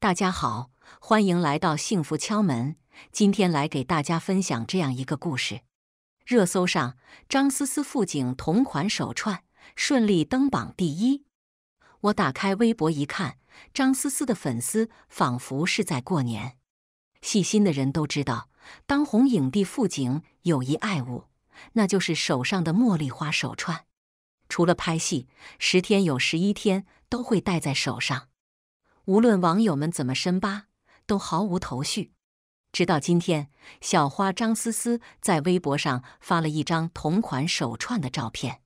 大家好，欢迎来到幸福敲门。今天来给大家分享这样一个故事：热搜上张思思副警同款手串顺利登榜第一。我打开微博一看，张思思的粉丝仿佛是在过年。细心的人都知道，当红影帝傅景有一爱物，那就是手上的茉莉花手串。除了拍戏，十天有十一天都会戴在手上。无论网友们怎么深扒，都毫无头绪。直到今天，小花张思思在微博上发了一张同款手串的照片，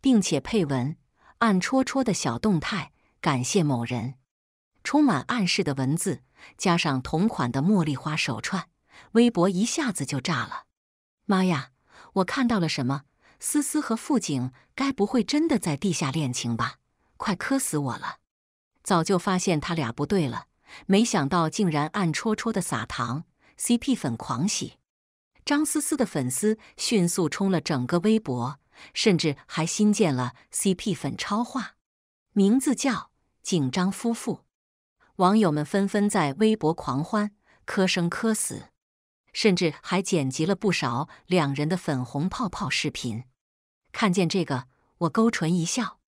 并且配文暗戳戳的小动态，感谢某人。充满暗示的文字加上同款的茉莉花手串，微博一下子就炸了。妈呀，我看到了什么？思思和傅景该不会真的在地下恋情吧？快磕死我了！早就发现他俩不对了，没想到竟然暗戳戳的撒糖，CP 粉狂喜。张思思的粉丝迅速冲了整个微博，甚至还新建了 CP 粉超话，名字叫“紧张夫妇”。网友们纷纷在微博狂欢，磕生磕死，甚至还剪辑了不少两人的粉红泡泡视频。看见这个，我勾唇一笑。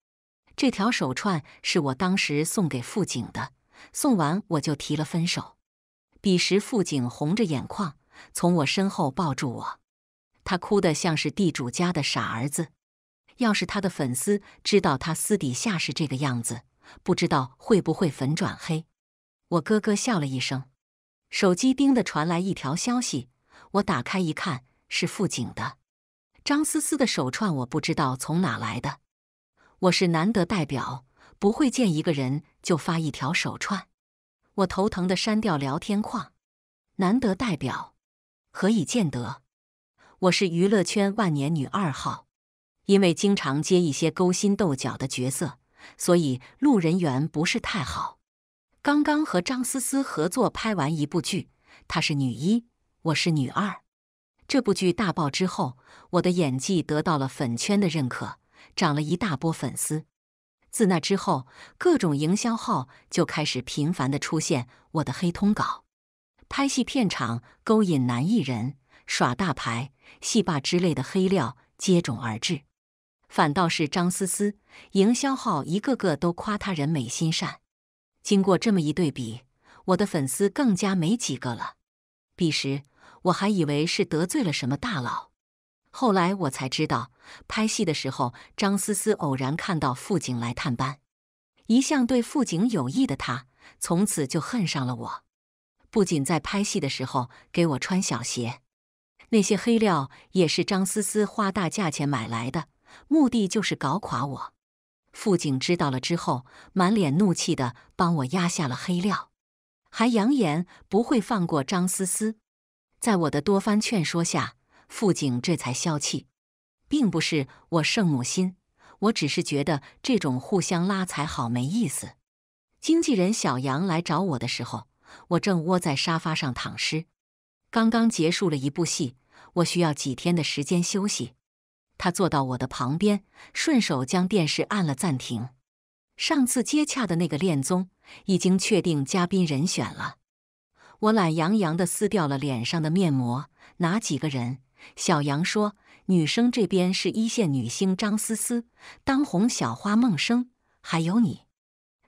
这条手串是我当时送给傅景的，送完我就提了分手。彼时傅景红着眼眶，从我身后抱住我，他哭得像是地主家的傻儿子。要是他的粉丝知道他私底下是这个样子，不知道会不会粉转黑。我咯咯笑了一声，手机叮的传来一条消息，我打开一看是傅景的。张思思的手串我不知道从哪来的。我是难得代表，不会见一个人就发一条手串。我头疼的删掉聊天框。难得代表，何以见得？我是娱乐圈万年女二号，因为经常接一些勾心斗角的角色，所以路人缘不是太好。刚刚和张思思合作拍完一部剧，她是女一，我是女二。这部剧大爆之后，我的演技得到了粉圈的认可。涨了一大波粉丝，自那之后，各种营销号就开始频繁的出现。我的黑通稿、拍戏片场勾引男艺人、耍大牌、戏霸之类的黑料接踵而至，反倒是张思思，营销号一个个都夸她人美心善。经过这么一对比，我的粉丝更加没几个了。彼时我还以为是得罪了什么大佬，后来我才知道。拍戏的时候，张思思偶然看到傅景来探班，一向对傅景有意的他，从此就恨上了我。不仅在拍戏的时候给我穿小鞋，那些黑料也是张思思花大价钱买来的，目的就是搞垮我。傅景知道了之后，满脸怒气的帮我压下了黑料，还扬言不会放过张思思。在我的多番劝说下，傅景这才消气。并不是我圣母心，我只是觉得这种互相拉踩好没意思。经纪人小杨来找我的时候，我正窝在沙发上躺尸，刚刚结束了一部戏，我需要几天的时间休息。他坐到我的旁边，顺手将电视按了暂停。上次接洽的那个恋综已经确定嘉宾人选了，我懒洋洋地撕掉了脸上的面膜。哪几个人？小杨说。女生这边是一线女星张思思，当红小花梦生，还有你。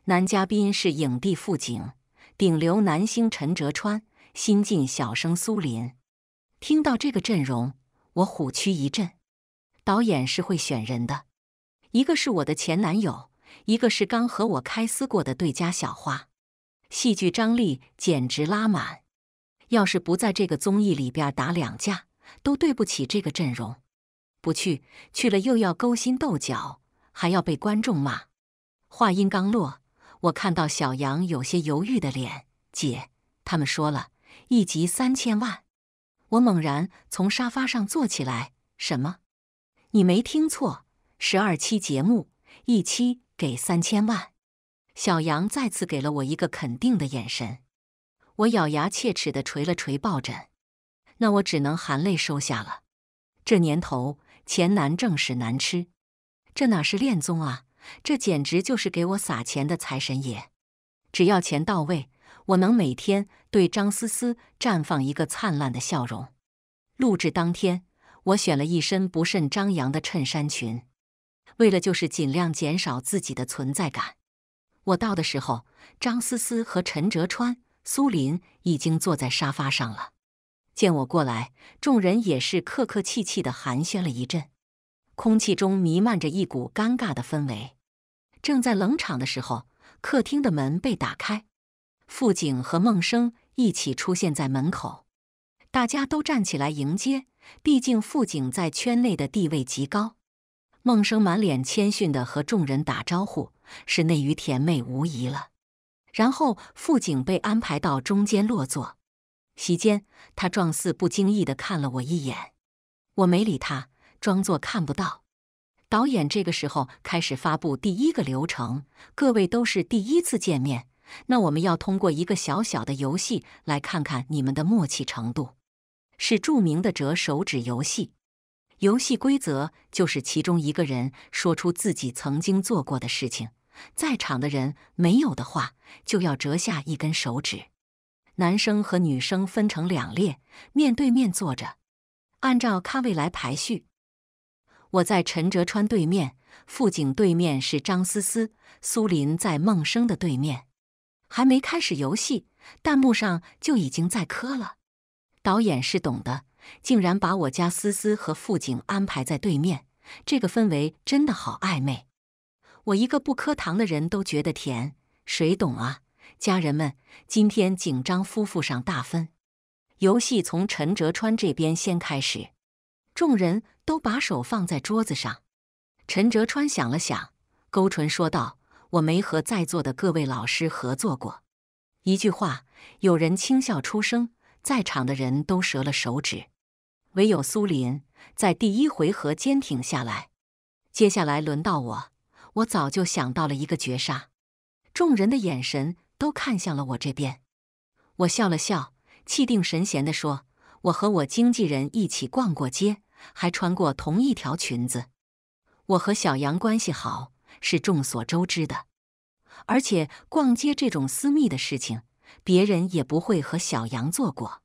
男嘉宾是影帝傅景、顶流男星陈哲川，新晋小生苏林。听到这个阵容，我虎躯一震。导演是会选人的，一个是我的前男友，一个是刚和我开撕过的对家小花，戏剧张力简直拉满。要是不在这个综艺里边打两架，都对不起这个阵容。不去，去了又要勾心斗角，还要被观众骂。话音刚落，我看到小杨有些犹豫的脸。姐，他们说了一集三千万。我猛然从沙发上坐起来。什么？你没听错，十二期节目，一期给三千万。小杨再次给了我一个肯定的眼神。我咬牙切齿的捶了捶抱枕。那我只能含泪收下了。这年头。钱难挣是难吃，这哪是恋综啊？这简直就是给我撒钱的财神爷！只要钱到位，我能每天对张思思绽放一个灿烂的笑容。录制当天，我选了一身不甚张扬的衬衫裙，为了就是尽量减少自己的存在感。我到的时候，张思思和陈哲川、苏林已经坐在沙发上了。见我过来，众人也是客客气气的寒暄了一阵，空气中弥漫着一股尴尬的氛围。正在冷场的时候，客厅的门被打开，傅景和孟生一起出现在门口，大家都站起来迎接。毕竟傅景在圈内的地位极高，孟生满脸谦逊的和众人打招呼，是内娱甜妹无疑了。然后傅景被安排到中间落座。席间，他状似不经意的看了我一眼，我没理他，装作看不到。导演这个时候开始发布第一个流程：各位都是第一次见面，那我们要通过一个小小的游戏来看看你们的默契程度，是著名的折手指游戏。游戏规则就是其中一个人说出自己曾经做过的事情，在场的人没有的话就要折下一根手指。男生和女生分成两列，面对面坐着，按照咖位来排序。我在陈哲川对面，傅景对面是张思思，苏林在孟生的对面。还没开始游戏，弹幕上就已经在磕了。导演是懂的，竟然把我家思思和傅景安排在对面，这个氛围真的好暧昧。我一个不磕糖的人都觉得甜，谁懂啊？家人们，今天景张夫妇上大分，游戏从陈哲川这边先开始。众人都把手放在桌子上。陈哲川想了想，勾唇说道：“我没和在座的各位老师合作过。”一句话，有人轻笑出声，在场的人都折了手指，唯有苏林在第一回合坚挺下来。接下来轮到我，我早就想到了一个绝杀。众人的眼神。都看向了我这边，我笑了笑，气定神闲地说：“我和我经纪人一起逛过街，还穿过同一条裙子。我和小杨关系好，是众所周知的。而且逛街这种私密的事情，别人也不会和小杨做过。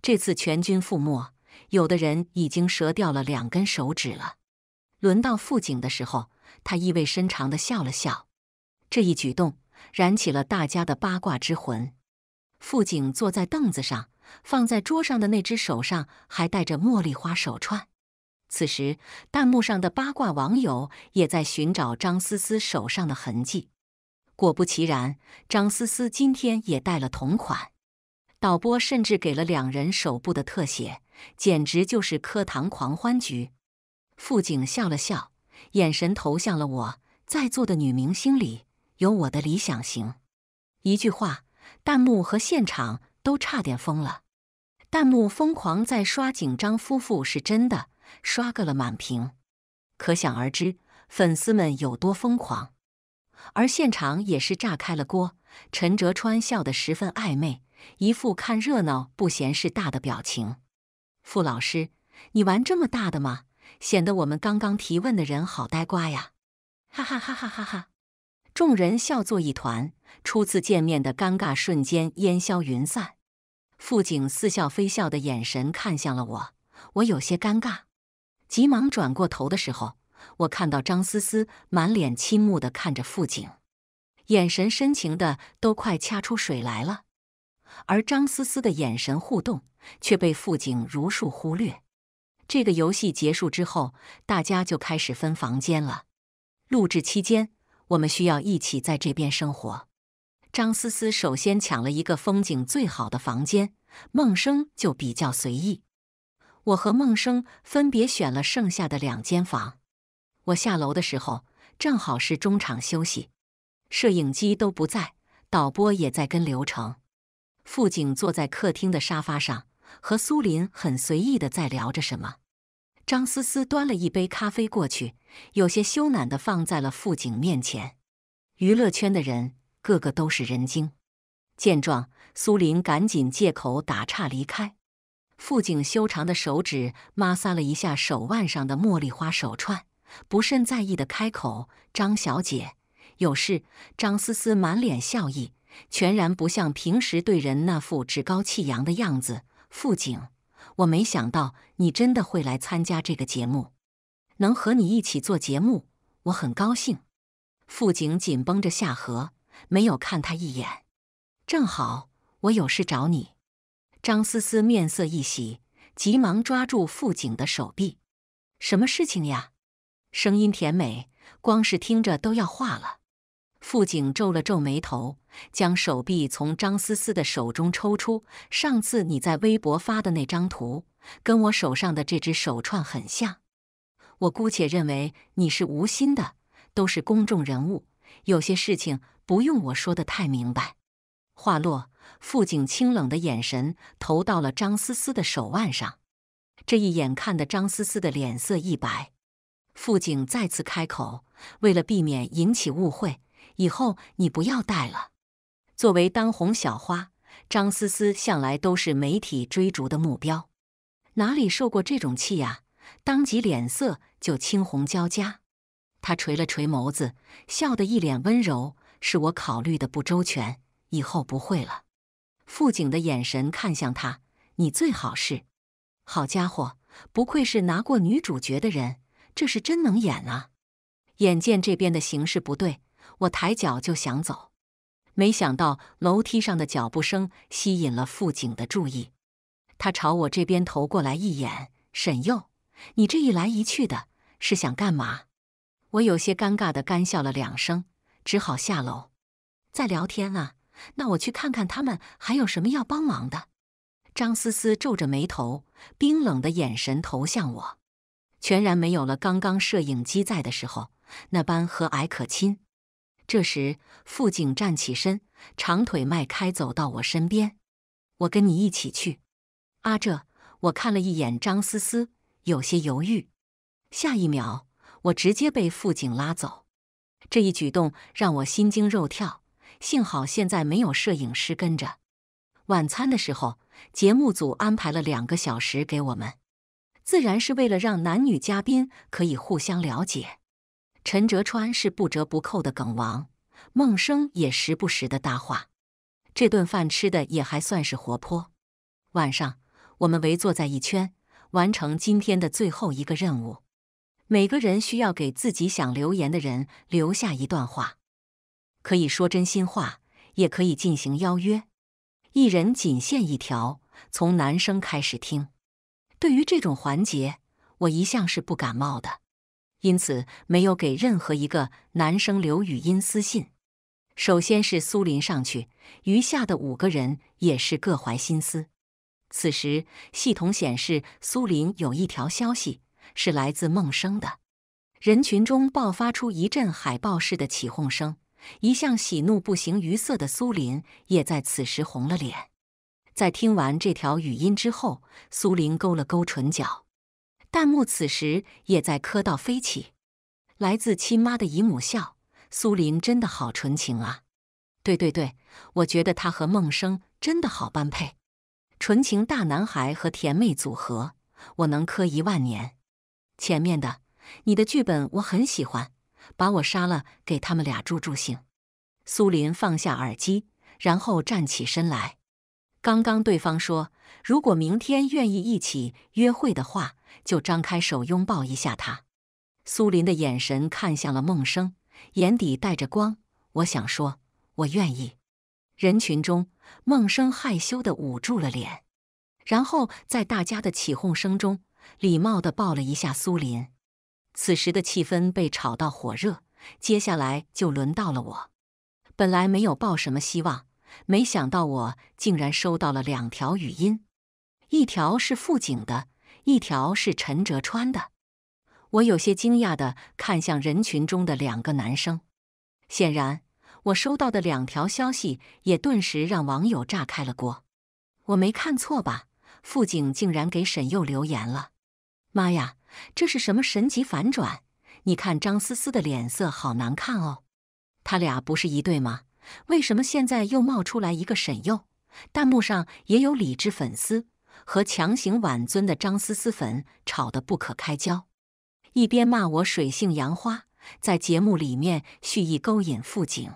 这次全军覆没，有的人已经折掉了两根手指了。轮到副警的时候，他意味深长地笑了笑，这一举动。”燃起了大家的八卦之魂。傅景坐在凳子上，放在桌上的那只手上还戴着茉莉花手串。此时，弹幕上的八卦网友也在寻找张思思手上的痕迹。果不其然，张思思今天也戴了同款。导播甚至给了两人手部的特写，简直就是课堂狂欢局。傅景笑了笑，眼神投向了我在座的女明星里。有我的理想型，一句话，弹幕和现场都差点疯了。弹幕疯狂在刷“紧张夫妇”是真的，刷个了满屏，可想而知粉丝们有多疯狂。而现场也是炸开了锅。陈哲川笑得十分暧昧，一副看热闹不嫌事大的表情。傅老师，你玩这么大的吗？显得我们刚刚提问的人好呆瓜呀！哈哈哈哈哈！哈。众人笑作一团，初次见面的尴尬瞬间烟消云散。傅景似笑非笑的眼神看向了我，我有些尴尬，急忙转过头的时候，我看到张思思满脸倾慕的看着傅景，眼神深情的都快掐出水来了。而张思思的眼神互动却被傅景如数忽略。这个游戏结束之后，大家就开始分房间了。录制期间。我们需要一起在这边生活。张思思首先抢了一个风景最好的房间，孟生就比较随意。我和孟生分别选了剩下的两间房。我下楼的时候，正好是中场休息，摄影机都不在，导播也在跟流程。傅景坐在客厅的沙发上，和苏林很随意的在聊着什么。张思思端了一杯咖啡过去，有些羞赧地放在了傅景面前。娱乐圈的人个个都是人精，见状，苏林赶紧借口打岔离开。傅景修长的手指摩挲了一下手腕上的茉莉花手串，不甚在意地开口：“张小姐，有事？”张思思满脸笑意，全然不像平时对人那副趾高气扬的样子。傅景。我没想到你真的会来参加这个节目，能和你一起做节目，我很高兴。傅景紧绷着下颌，没有看他一眼。正好我有事找你。张思思面色一喜，急忙抓住傅景的手臂：“什么事情呀？”声音甜美，光是听着都要化了。傅景皱了皱眉头，将手臂从张思思的手中抽出。上次你在微博发的那张图，跟我手上的这只手串很像。我姑且认为你是无心的，都是公众人物，有些事情不用我说的太明白。话落，傅景清冷的眼神投到了张思思的手腕上，这一眼看的张思思的脸色一白。傅景再次开口，为了避免引起误会。以后你不要带了。作为当红小花，张思思向来都是媒体追逐的目标，哪里受过这种气呀？当即脸色就青红交加。他垂了垂眸子，笑得一脸温柔：“是我考虑的不周全，以后不会了。”傅景的眼神看向他：“你最好是……好家伙，不愧是拿过女主角的人，这是真能演啊！”眼见这边的形势不对。我抬脚就想走，没想到楼梯上的脚步声吸引了副警的注意，他朝我这边投过来一眼：“沈佑，你这一来一去的，是想干嘛？”我有些尴尬的干笑了两声，只好下楼。在聊天啊？那我去看看他们还有什么要帮忙的。张思思皱着眉头，冰冷的眼神投向我，全然没有了刚刚摄影机在的时候那般和蔼可亲。这时，傅景站起身，长腿迈开，走到我身边。我跟你一起去，阿哲。我看了一眼张思思，有些犹豫。下一秒，我直接被傅景拉走。这一举动让我心惊肉跳，幸好现在没有摄影师跟着。晚餐的时候，节目组安排了两个小时给我们，自然是为了让男女嘉宾可以互相了解。陈哲川是不折不扣的梗王，孟生也时不时的搭话，这顿饭吃的也还算是活泼。晚上，我们围坐在一圈，完成今天的最后一个任务。每个人需要给自己想留言的人留下一段话，可以说真心话，也可以进行邀约。一人仅限一条，从男生开始听。对于这种环节，我一向是不感冒的。因此，没有给任何一个男生留语音私信。首先是苏林上去，余下的五个人也是各怀心思。此时，系统显示苏林有一条消息是来自梦生的。人群中爆发出一阵海报式的起哄声。一向喜怒不形于色的苏林也在此时红了脸。在听完这条语音之后，苏林勾了勾唇角。弹幕此时也在磕到飞起，来自亲妈的姨母笑，苏林真的好纯情啊！对对对，我觉得他和梦生真的好般配，纯情大男孩和甜妹组合，我能磕一万年。前面的，你的剧本我很喜欢，把我杀了给他们俩助助兴。苏林放下耳机，然后站起身来。刚刚对方说，如果明天愿意一起约会的话。就张开手拥抱一下他。苏林的眼神看向了梦生，眼底带着光。我想说，我愿意。人群中，梦生害羞的捂住了脸，然后在大家的起哄声中，礼貌的抱了一下苏林。此时的气氛被炒到火热，接下来就轮到了我。本来没有抱什么希望，没想到我竟然收到了两条语音，一条是副警的。一条是陈哲川的，我有些惊讶的看向人群中的两个男生。显然，我收到的两条消息也顿时让网友炸开了锅。我没看错吧？傅景竟然给沈佑留言了！妈呀，这是什么神级反转？你看张思思的脸色好难看哦。他俩不是一对吗？为什么现在又冒出来一个沈佑？弹幕上也有理智粉丝。和强行挽尊的张思思粉吵得不可开交，一边骂我水性杨花，在节目里面蓄意勾引傅景，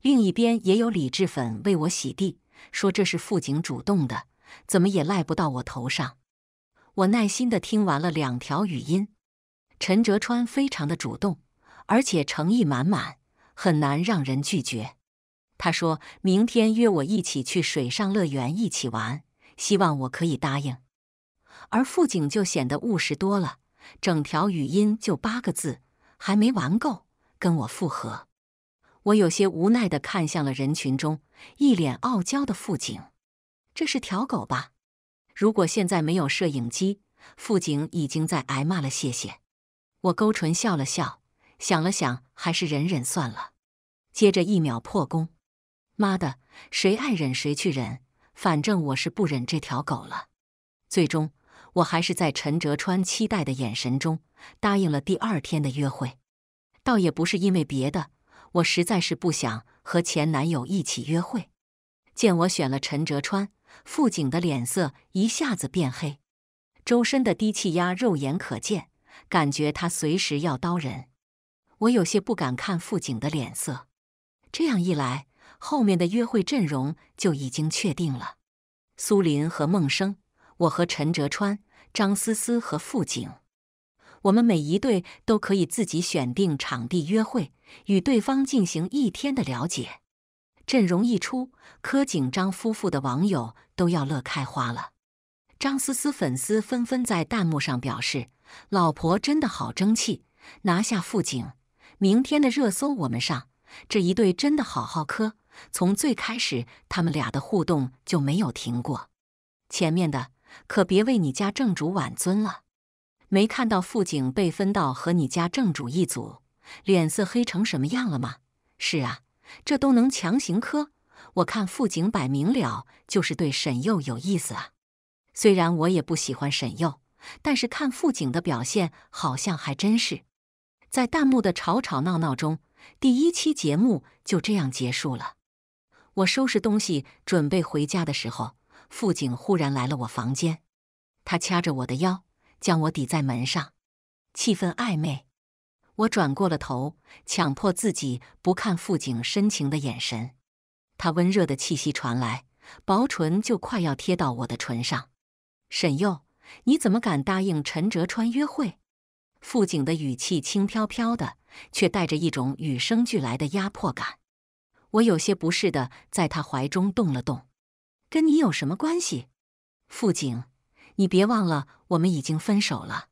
另一边也有理智粉为我洗地，说这是傅景主动的，怎么也赖不到我头上。我耐心的听完了两条语音，陈哲川非常的主动，而且诚意满满，很难让人拒绝。他说明天约我一起去水上乐园一起玩。希望我可以答应，而傅景就显得务实多了。整条语音就八个字，还没玩够，跟我复合。我有些无奈的看向了人群中一脸傲娇的傅景，这是条狗吧？如果现在没有摄影机，傅景已经在挨骂了。谢谢。我勾唇笑了笑，想了想，还是忍忍算了。接着一秒破功，妈的，谁爱忍谁去忍。反正我是不忍这条狗了，最终我还是在陈哲川期待的眼神中答应了第二天的约会。倒也不是因为别的，我实在是不想和前男友一起约会。见我选了陈哲川，傅景的脸色一下子变黑，周身的低气压肉眼可见，感觉他随时要刀人。我有些不敢看傅景的脸色，这样一来。后面的约会阵容就已经确定了，苏林和孟生，我和陈哲川，张思思和傅景，我们每一对都可以自己选定场地约会，与对方进行一天的了解。阵容一出，柯景章夫妇的网友都要乐开花了。张思思粉丝纷纷在弹幕上表示：“老婆真的好争气，拿下傅景，明天的热搜我们上，这一对真的好好磕。”从最开始，他们俩的互动就没有停过。前面的可别为你家正主挽尊了，没看到傅景被分到和你家正主一组，脸色黑成什么样了吗？是啊，这都能强行磕？我看傅景摆明了就是对沈佑有意思啊。虽然我也不喜欢沈佑，但是看傅景的表现，好像还真是。在弹幕的吵吵闹闹中，第一期节目就这样结束了。我收拾东西准备回家的时候，傅景忽然来了我房间，他掐着我的腰，将我抵在门上，气氛暧昧。我转过了头，强迫自己不看傅景深情的眼神，他温热的气息传来，薄唇就快要贴到我的唇上。沈佑，你怎么敢答应陈哲川约会？傅景的语气轻飘飘的，却带着一种与生俱来的压迫感。我有些不适的在他怀中动了动，跟你有什么关系？傅景，你别忘了，我们已经分手了。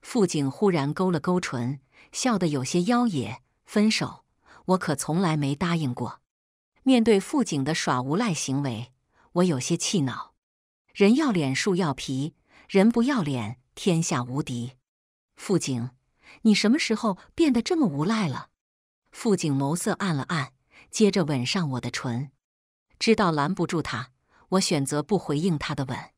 傅景忽然勾了勾唇，笑得有些妖冶。分手？我可从来没答应过。面对傅景的耍无赖行为，我有些气恼。人要脸，树要皮，人不要脸，天下无敌。傅景，你什么时候变得这么无赖了？傅景眸色暗了暗。接着吻上我的唇，知道拦不住他，我选择不回应他的吻。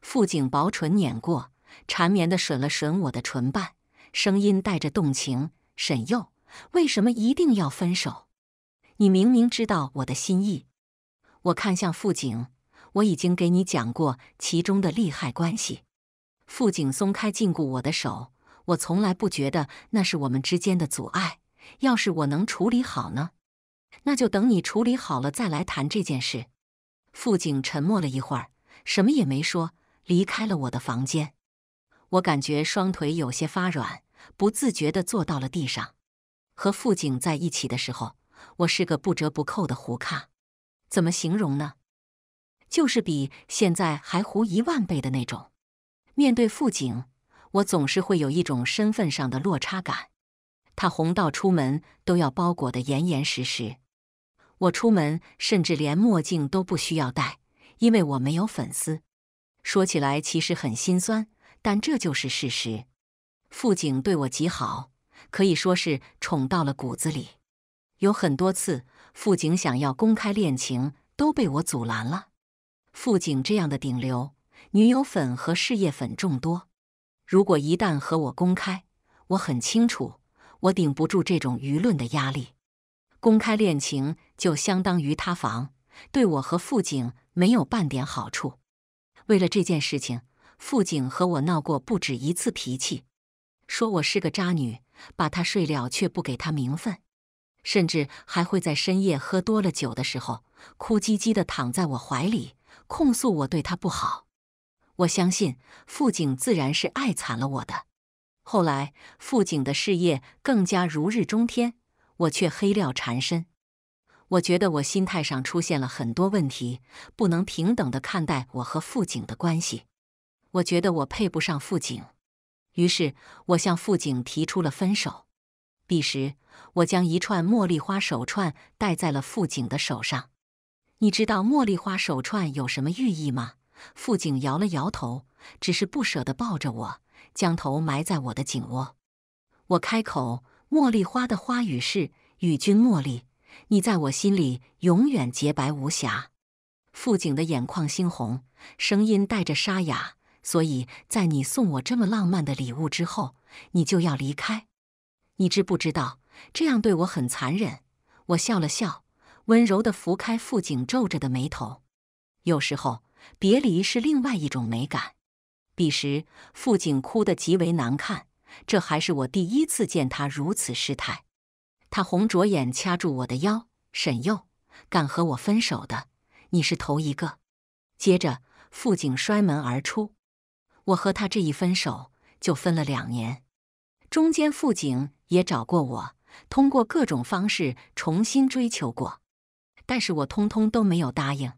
傅景薄唇碾过，缠绵的吮了吮我的唇瓣，声音带着动情：“沈佑，为什么一定要分手？你明明知道我的心意。”我看向傅景，我已经给你讲过其中的利害关系。傅景松开禁锢我的手，我从来不觉得那是我们之间的阻碍。要是我能处理好呢？那就等你处理好了再来谈这件事。傅景沉默了一会儿，什么也没说，离开了我的房间。我感觉双腿有些发软，不自觉的坐到了地上。和傅景在一起的时候，我是个不折不扣的胡咖，怎么形容呢？就是比现在还胡一万倍的那种。面对傅景，我总是会有一种身份上的落差感。他红到出门都要包裹得严严实实，我出门甚至连墨镜都不需要戴，因为我没有粉丝。说起来其实很心酸，但这就是事实。傅景对我极好，可以说是宠到了骨子里。有很多次，傅景想要公开恋情都被我阻拦了。傅景这样的顶流，女友粉和事业粉众多，如果一旦和我公开，我很清楚。我顶不住这种舆论的压力，公开恋情就相当于塌房，对我和傅景没有半点好处。为了这件事情，傅景和我闹过不止一次脾气，说我是个渣女，把他睡了却不给他名分，甚至还会在深夜喝多了酒的时候，哭唧唧的躺在我怀里控诉我对他不好。我相信傅景自然是爱惨了我的。后来，富景的事业更加如日中天，我却黑料缠身。我觉得我心态上出现了很多问题，不能平等的看待我和富景的关系。我觉得我配不上富景，于是我向富景提出了分手。彼时，我将一串茉莉花手串戴在了富景的手上。你知道茉莉花手串有什么寓意吗？富景摇了摇头，只是不舍得抱着我。将头埋在我的颈窝，我开口：“茉莉花的花语是与君茉莉，你在我心里永远洁白无瑕。”傅景的眼眶猩红，声音带着沙哑。所以在你送我这么浪漫的礼物之后，你就要离开。你知不知道这样对我很残忍？我笑了笑，温柔地拂开傅景皱着的眉头。有时候，别离是另外一种美感。彼时，傅景哭得极为难看，这还是我第一次见他如此失态。他红着眼掐住我的腰，沈佑，敢和我分手的，你是头一个。接着，傅景摔门而出。我和他这一分手，就分了两年。中间，傅景也找过我，通过各种方式重新追求过，但是我通通都没有答应。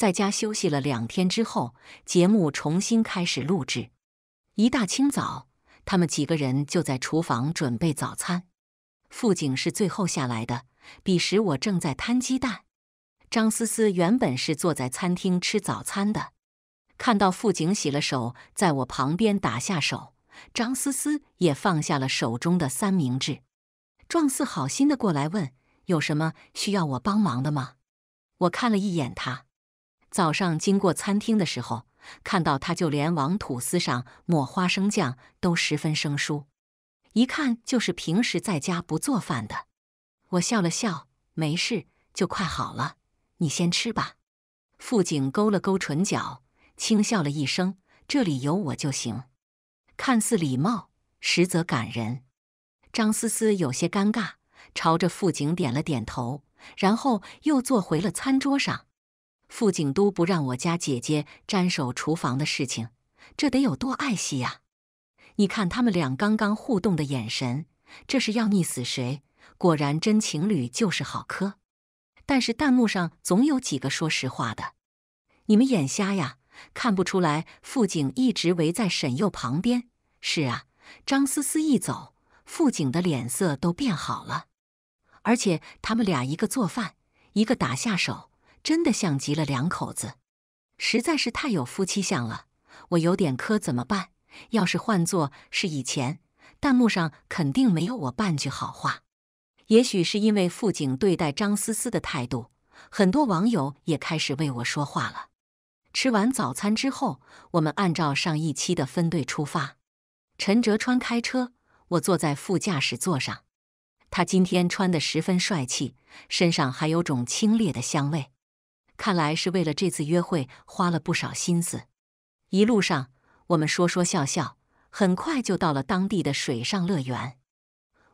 在家休息了两天之后，节目重新开始录制。一大清早，他们几个人就在厨房准备早餐。傅景是最后下来的，彼时我正在摊鸡蛋。张思思原本是坐在餐厅吃早餐的，看到傅景洗了手，在我旁边打下手。张思思也放下了手中的三明治，壮似好心的过来问：“有什么需要我帮忙的吗？”我看了一眼他。早上经过餐厅的时候，看到他就连往吐司上抹花生酱都十分生疏，一看就是平时在家不做饭的。我笑了笑，没事，就快好了，你先吃吧。傅景勾了勾唇角，轻笑了一声：“这里有我就行。”看似礼貌，实则感人。张思思有些尴尬，朝着傅景点了点头，然后又坐回了餐桌上。傅景都不让我家姐姐沾手厨房的事情，这得有多爱惜呀！你看他们俩刚刚互动的眼神，这是要溺死谁？果然，真情侣就是好磕。但是弹幕上总有几个说实话的，你们眼瞎呀，看不出来傅景一直围在沈佑旁边？是啊，张思思一走，傅景的脸色都变好了，而且他们俩一个做饭，一个打下手。真的像极了两口子，实在是太有夫妻相了。我有点磕，怎么办？要是换做是以前，弹幕上肯定没有我半句好话。也许是因为付景对待张思思的态度，很多网友也开始为我说话了。吃完早餐之后，我们按照上一期的分队出发。陈哲川开车，我坐在副驾驶座上。他今天穿的十分帅气，身上还有种清冽的香味。看来是为了这次约会花了不少心思。一路上，我们说说笑笑，很快就到了当地的水上乐园。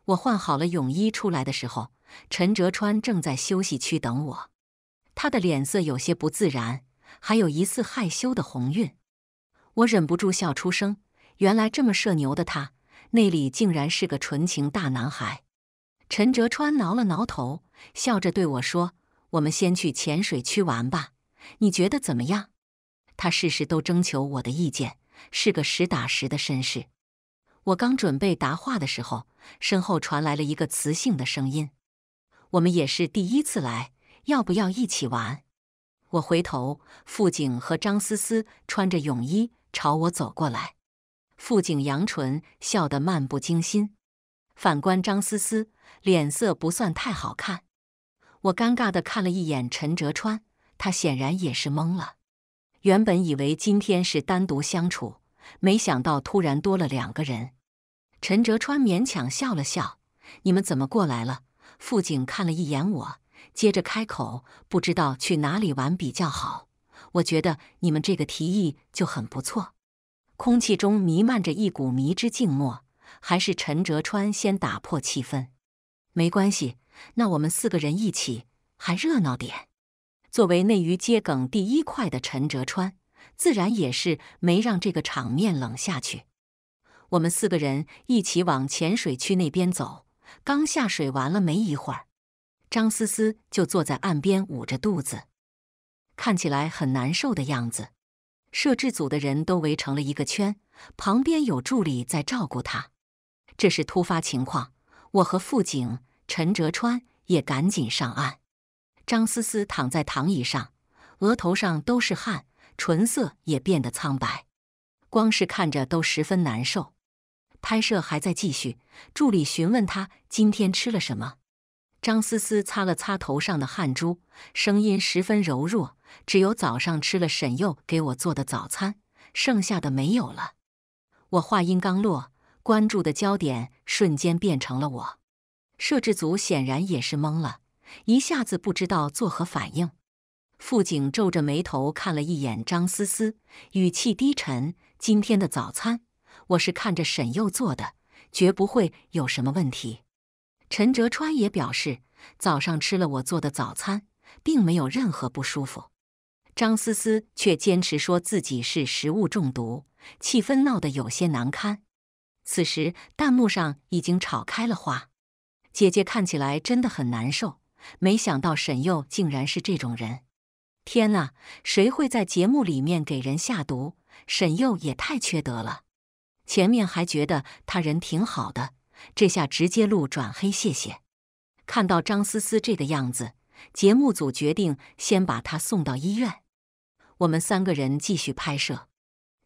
我换好了泳衣出来的时候，陈哲川正在休息区等我。他的脸色有些不自然，还有一丝害羞的红晕。我忍不住笑出声，原来这么社牛的他，内里竟然是个纯情大男孩。陈哲川挠了挠头，笑着对我说。我们先去潜水区玩吧，你觉得怎么样？他事事都征求我的意见，是个实打实的绅士。我刚准备答话的时候，身后传来了一个磁性的声音：“我们也是第一次来，要不要一起玩？”我回头，傅景和张思思穿着泳衣朝我走过来。傅景扬唇笑得漫不经心，反观张思思脸色不算太好看。我尴尬的看了一眼陈哲川，他显然也是懵了。原本以为今天是单独相处，没想到突然多了两个人。陈哲川勉强笑了笑：“你们怎么过来了？”傅景看了一眼我，接着开口：“不知道去哪里玩比较好，我觉得你们这个提议就很不错。”空气中弥漫着一股迷之静默。还是陈哲川先打破气氛：“没关系。”那我们四个人一起还热闹点。作为内娱接梗第一快的陈哲川，自然也是没让这个场面冷下去。我们四个人一起往浅水区那边走，刚下水完了没一会儿，张思思就坐在岸边捂着肚子，看起来很难受的样子。摄制组的人都围成了一个圈，旁边有助理在照顾他。这是突发情况，我和副警。陈哲川也赶紧上岸。张思思躺在躺椅上，额头上都是汗，唇色也变得苍白，光是看着都十分难受。拍摄还在继续，助理询问她今天吃了什么。张思思擦了擦头上的汗珠，声音十分柔弱：“只有早上吃了沈佑给我做的早餐，剩下的没有了。”我话音刚落，关注的焦点瞬间变成了我。摄制组显然也是懵了，一下子不知道作何反应。傅景皱着眉头看了一眼张思思，语气低沉：“今天的早餐我是看着沈佑做的，绝不会有什么问题。”陈哲川也表示：“早上吃了我做的早餐，并没有任何不舒服。”张思思却坚持说自己是食物中毒，气氛闹得有些难堪。此时弹幕上已经吵开了话。姐姐看起来真的很难受，没想到沈佑竟然是这种人！天哪，谁会在节目里面给人下毒？沈佑也太缺德了！前面还觉得他人挺好的，这下直接路转黑，谢谢。看到张思思这个样子，节目组决定先把她送到医院。我们三个人继续拍摄。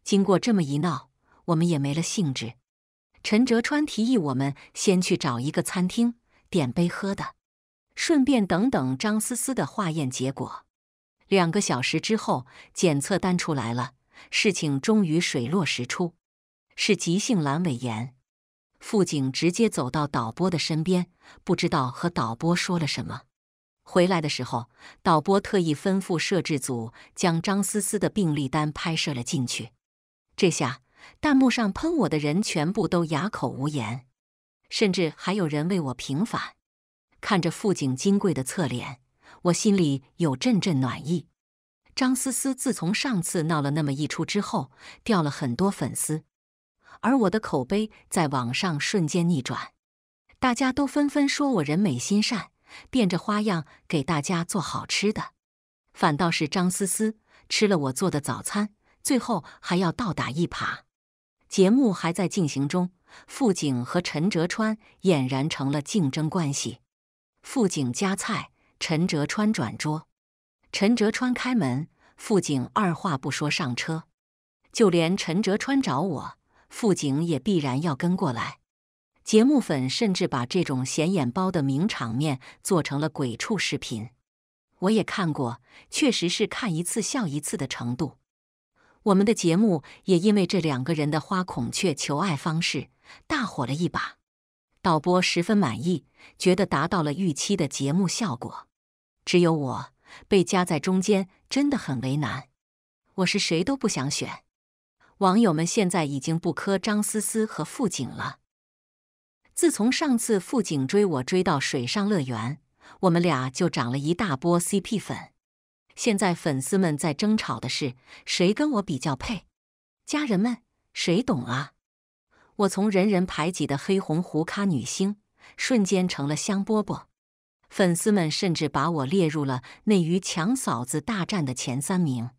经过这么一闹，我们也没了兴致。陈哲川提议我们先去找一个餐厅。点杯喝的，顺便等等张思思的化验结果。两个小时之后，检测单出来了，事情终于水落石出，是急性阑尾炎。副警直接走到导播的身边，不知道和导播说了什么。回来的时候，导播特意吩咐摄制组将张思思的病历单拍摄了进去。这下弹幕上喷我的人全部都哑口无言。甚至还有人为我平反。看着傅景金贵的侧脸，我心里有阵阵暖意。张思思自从上次闹了那么一出之后，掉了很多粉丝，而我的口碑在网上瞬间逆转，大家都纷纷说我人美心善，变着花样给大家做好吃的。反倒是张思思吃了我做的早餐，最后还要倒打一耙。节目还在进行中。傅景和陈哲川俨然成了竞争关系，傅景夹菜，陈哲川转桌，陈哲川开门，傅景二话不说上车。就连陈哲川找我，傅景也必然要跟过来。节目粉甚至把这种显眼包的名场面做成了鬼畜视频，我也看过，确实是看一次笑一次的程度。我们的节目也因为这两个人的花孔雀求爱方式。大火了一把，导播十分满意，觉得达到了预期的节目效果。只有我被夹在中间，真的很为难。我是谁都不想选。网友们现在已经不磕张思思和傅景了。自从上次傅景追我追到水上乐园，我们俩就涨了一大波 CP 粉。现在粉丝们在争吵的是谁跟我比较配。家人们，谁懂啊？我从人人排挤的黑红胡咖女星，瞬间成了香饽饽。粉丝们甚至把我列入了内娱抢嫂子大战的前三名。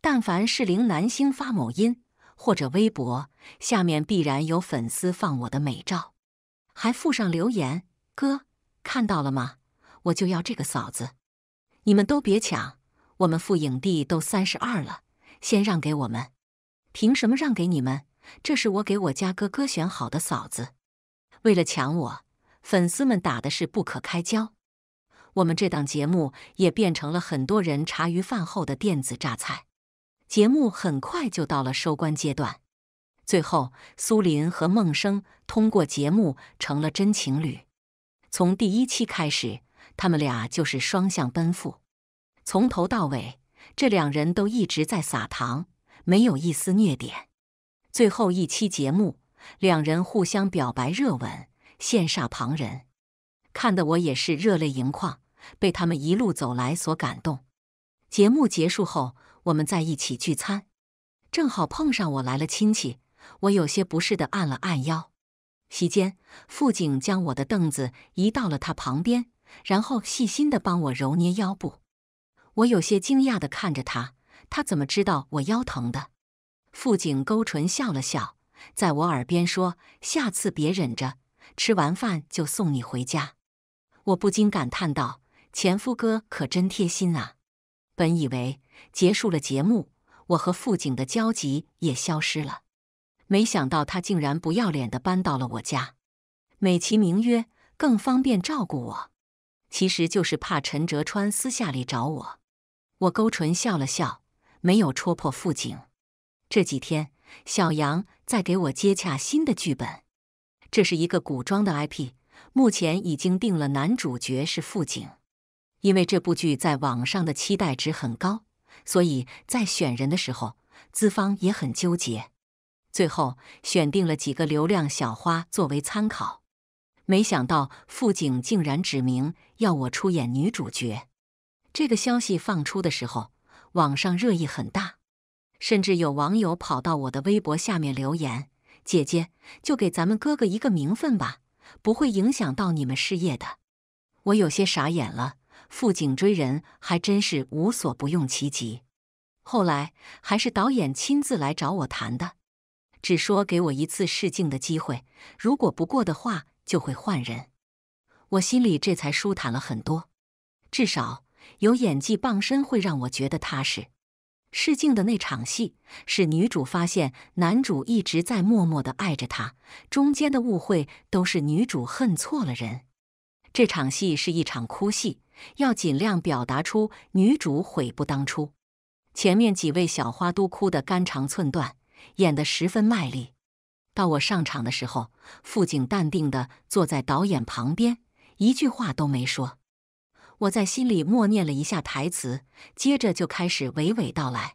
但凡是零男星发某音或者微博，下面必然有粉丝放我的美照，还附上留言：“哥，看到了吗？我就要这个嫂子，你们都别抢，我们副影帝都三十二了，先让给我们，凭什么让给你们？”这是我给我家哥哥选好的嫂子。为了抢我，粉丝们打的是不可开交。我们这档节目也变成了很多人茶余饭后的电子榨菜。节目很快就到了收官阶段，最后苏林和孟生通过节目成了真情侣。从第一期开始，他们俩就是双向奔赴，从头到尾这两人都一直在撒糖，没有一丝虐点。最后一期节目，两人互相表白热吻，羡煞旁人，看得我也是热泪盈眶，被他们一路走来所感动。节目结束后，我们在一起聚餐，正好碰上我来了亲戚，我有些不适的按了按腰。席间，父亲将我的凳子移到了他旁边，然后细心的帮我揉捏腰部。我有些惊讶的看着他，他怎么知道我腰疼的？傅景勾唇笑了笑，在我耳边说：“下次别忍着，吃完饭就送你回家。”我不禁感叹道：“前夫哥可真贴心啊！”本以为结束了节目，我和傅景的交集也消失了，没想到他竟然不要脸的搬到了我家，美其名曰更方便照顾我，其实就是怕陈哲川私下里找我。我勾唇笑了笑，没有戳破傅景。这几天，小杨在给我接洽新的剧本。这是一个古装的 IP，目前已经定了男主角是傅景。因为这部剧在网上的期待值很高，所以在选人的时候，资方也很纠结。最后选定了几个流量小花作为参考。没想到傅景竟然指名要我出演女主角。这个消息放出的时候，网上热议很大。甚至有网友跑到我的微博下面留言：“姐姐，就给咱们哥哥一个名分吧，不会影响到你们事业的。”我有些傻眼了，负颈追人还真是无所不用其极。后来还是导演亲自来找我谈的，只说给我一次试镜的机会，如果不过的话就会换人。我心里这才舒坦了很多，至少有演技傍身会让我觉得踏实。试镜的那场戏是女主发现男主一直在默默的爱着她，中间的误会都是女主恨错了人。这场戏是一场哭戏，要尽量表达出女主悔不当初。前面几位小花都哭得肝肠寸断，演得十分卖力。到我上场的时候，傅景淡定地坐在导演旁边，一句话都没说。我在心里默念了一下台词，接着就开始娓娓道来。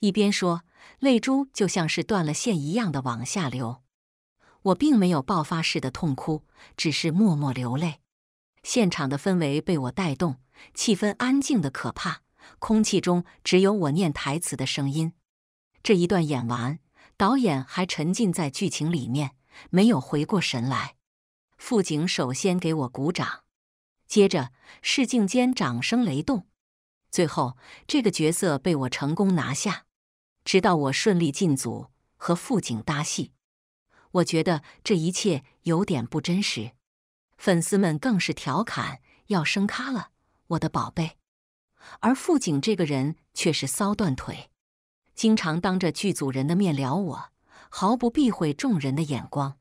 一边说，泪珠就像是断了线一样的往下流。我并没有爆发式的痛哭，只是默默流泪。现场的氛围被我带动，气氛安静的可怕，空气中只有我念台词的声音。这一段演完，导演还沉浸在剧情里面，没有回过神来。副警首先给我鼓掌。接着试镜间掌声雷动，最后这个角色被我成功拿下。直到我顺利进组和傅景搭戏，我觉得这一切有点不真实。粉丝们更是调侃要升咖了，我的宝贝。而傅景这个人却是骚断腿，经常当着剧组人的面撩我，毫不避讳众人的眼光。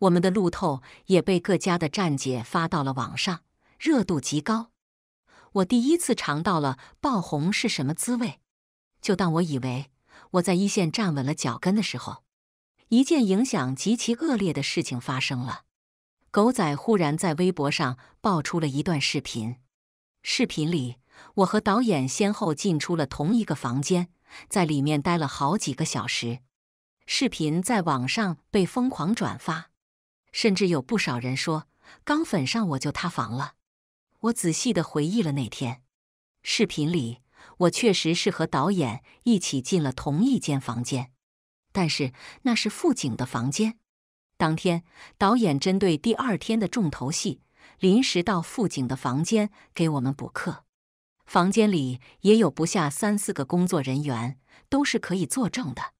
我们的路透也被各家的站姐发到了网上。热度极高，我第一次尝到了爆红是什么滋味。就当我以为我在一线站稳了脚跟的时候，一件影响极其恶劣的事情发生了。狗仔忽然在微博上爆出了一段视频，视频里我和导演先后进出了同一个房间，在里面待了好几个小时。视频在网上被疯狂转发，甚至有不少人说刚粉上我就塌房了。我仔细的回忆了那天，视频里我确实是和导演一起进了同一间房间，但是那是副警的房间。当天导演针对第二天的重头戏，临时到副警的房间给我们补课，房间里也有不下三四个工作人员，都是可以作证的。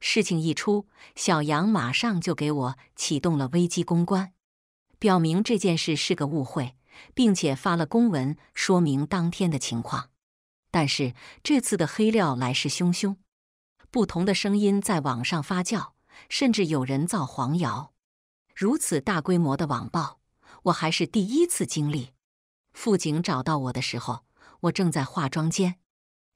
事情一出，小杨马上就给我启动了危机公关，表明这件事是个误会。并且发了公文说明当天的情况，但是这次的黑料来势汹汹，不同的声音在网上发酵，甚至有人造黄谣。如此大规模的网暴，我还是第一次经历。副警找到我的时候，我正在化妆间。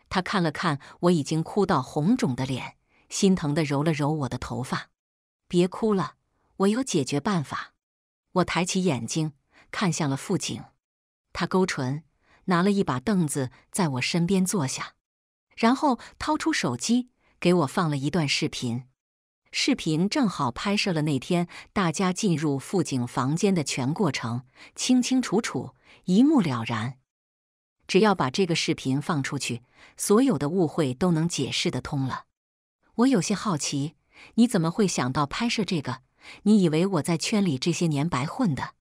他看了看我已经哭到红肿的脸，心疼的揉了揉我的头发：“别哭了，我有解决办法。”我抬起眼睛。看向了傅景，他勾唇，拿了一把凳子在我身边坐下，然后掏出手机给我放了一段视频。视频正好拍摄了那天大家进入傅景房间的全过程，清清楚楚，一目了然。只要把这个视频放出去，所有的误会都能解释得通了。我有些好奇，你怎么会想到拍摄这个？你以为我在圈里这些年白混的？